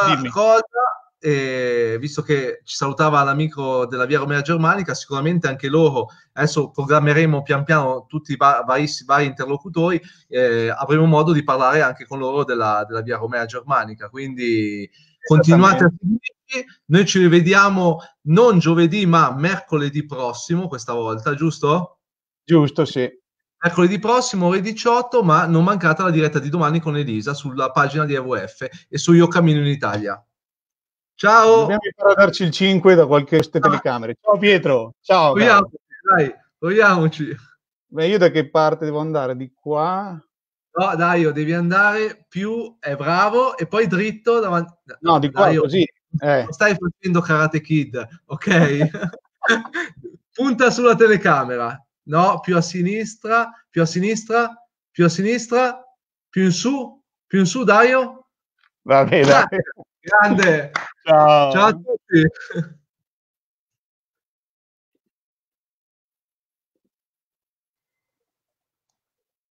L'ultima cosa, eh, visto che ci salutava l'amico della Via Romea Germanica, sicuramente anche loro, adesso programmeremo pian piano tutti i vari, vari interlocutori, eh, avremo modo di parlare anche con loro della, della Via Romea Germanica, quindi continuate a seguirci, noi ci rivediamo non giovedì ma mercoledì prossimo questa volta, giusto? Giusto, sì mercoledì prossimo ore 18, ma non mancata la diretta di domani con Elisa sulla pagina di EVF e su Io Cammino in Italia. Ciao! Dobbiamo a darci il 5 da qualche ah. telecamere. Ciao Pietro, ciao! Proviamoci, dai, proviamoci. Beh, io da che parte devo andare? Di qua? No, Dario, devi andare più, è bravo, e poi dritto davanti... No, di qua, Dario, così. Eh. Stai facendo Karate Kid, ok? Punta sulla telecamera no, più a sinistra, più a sinistra, più a sinistra, più in su, più in su, Dario. Va bene. Grande. Ciao. Ciao a tutti.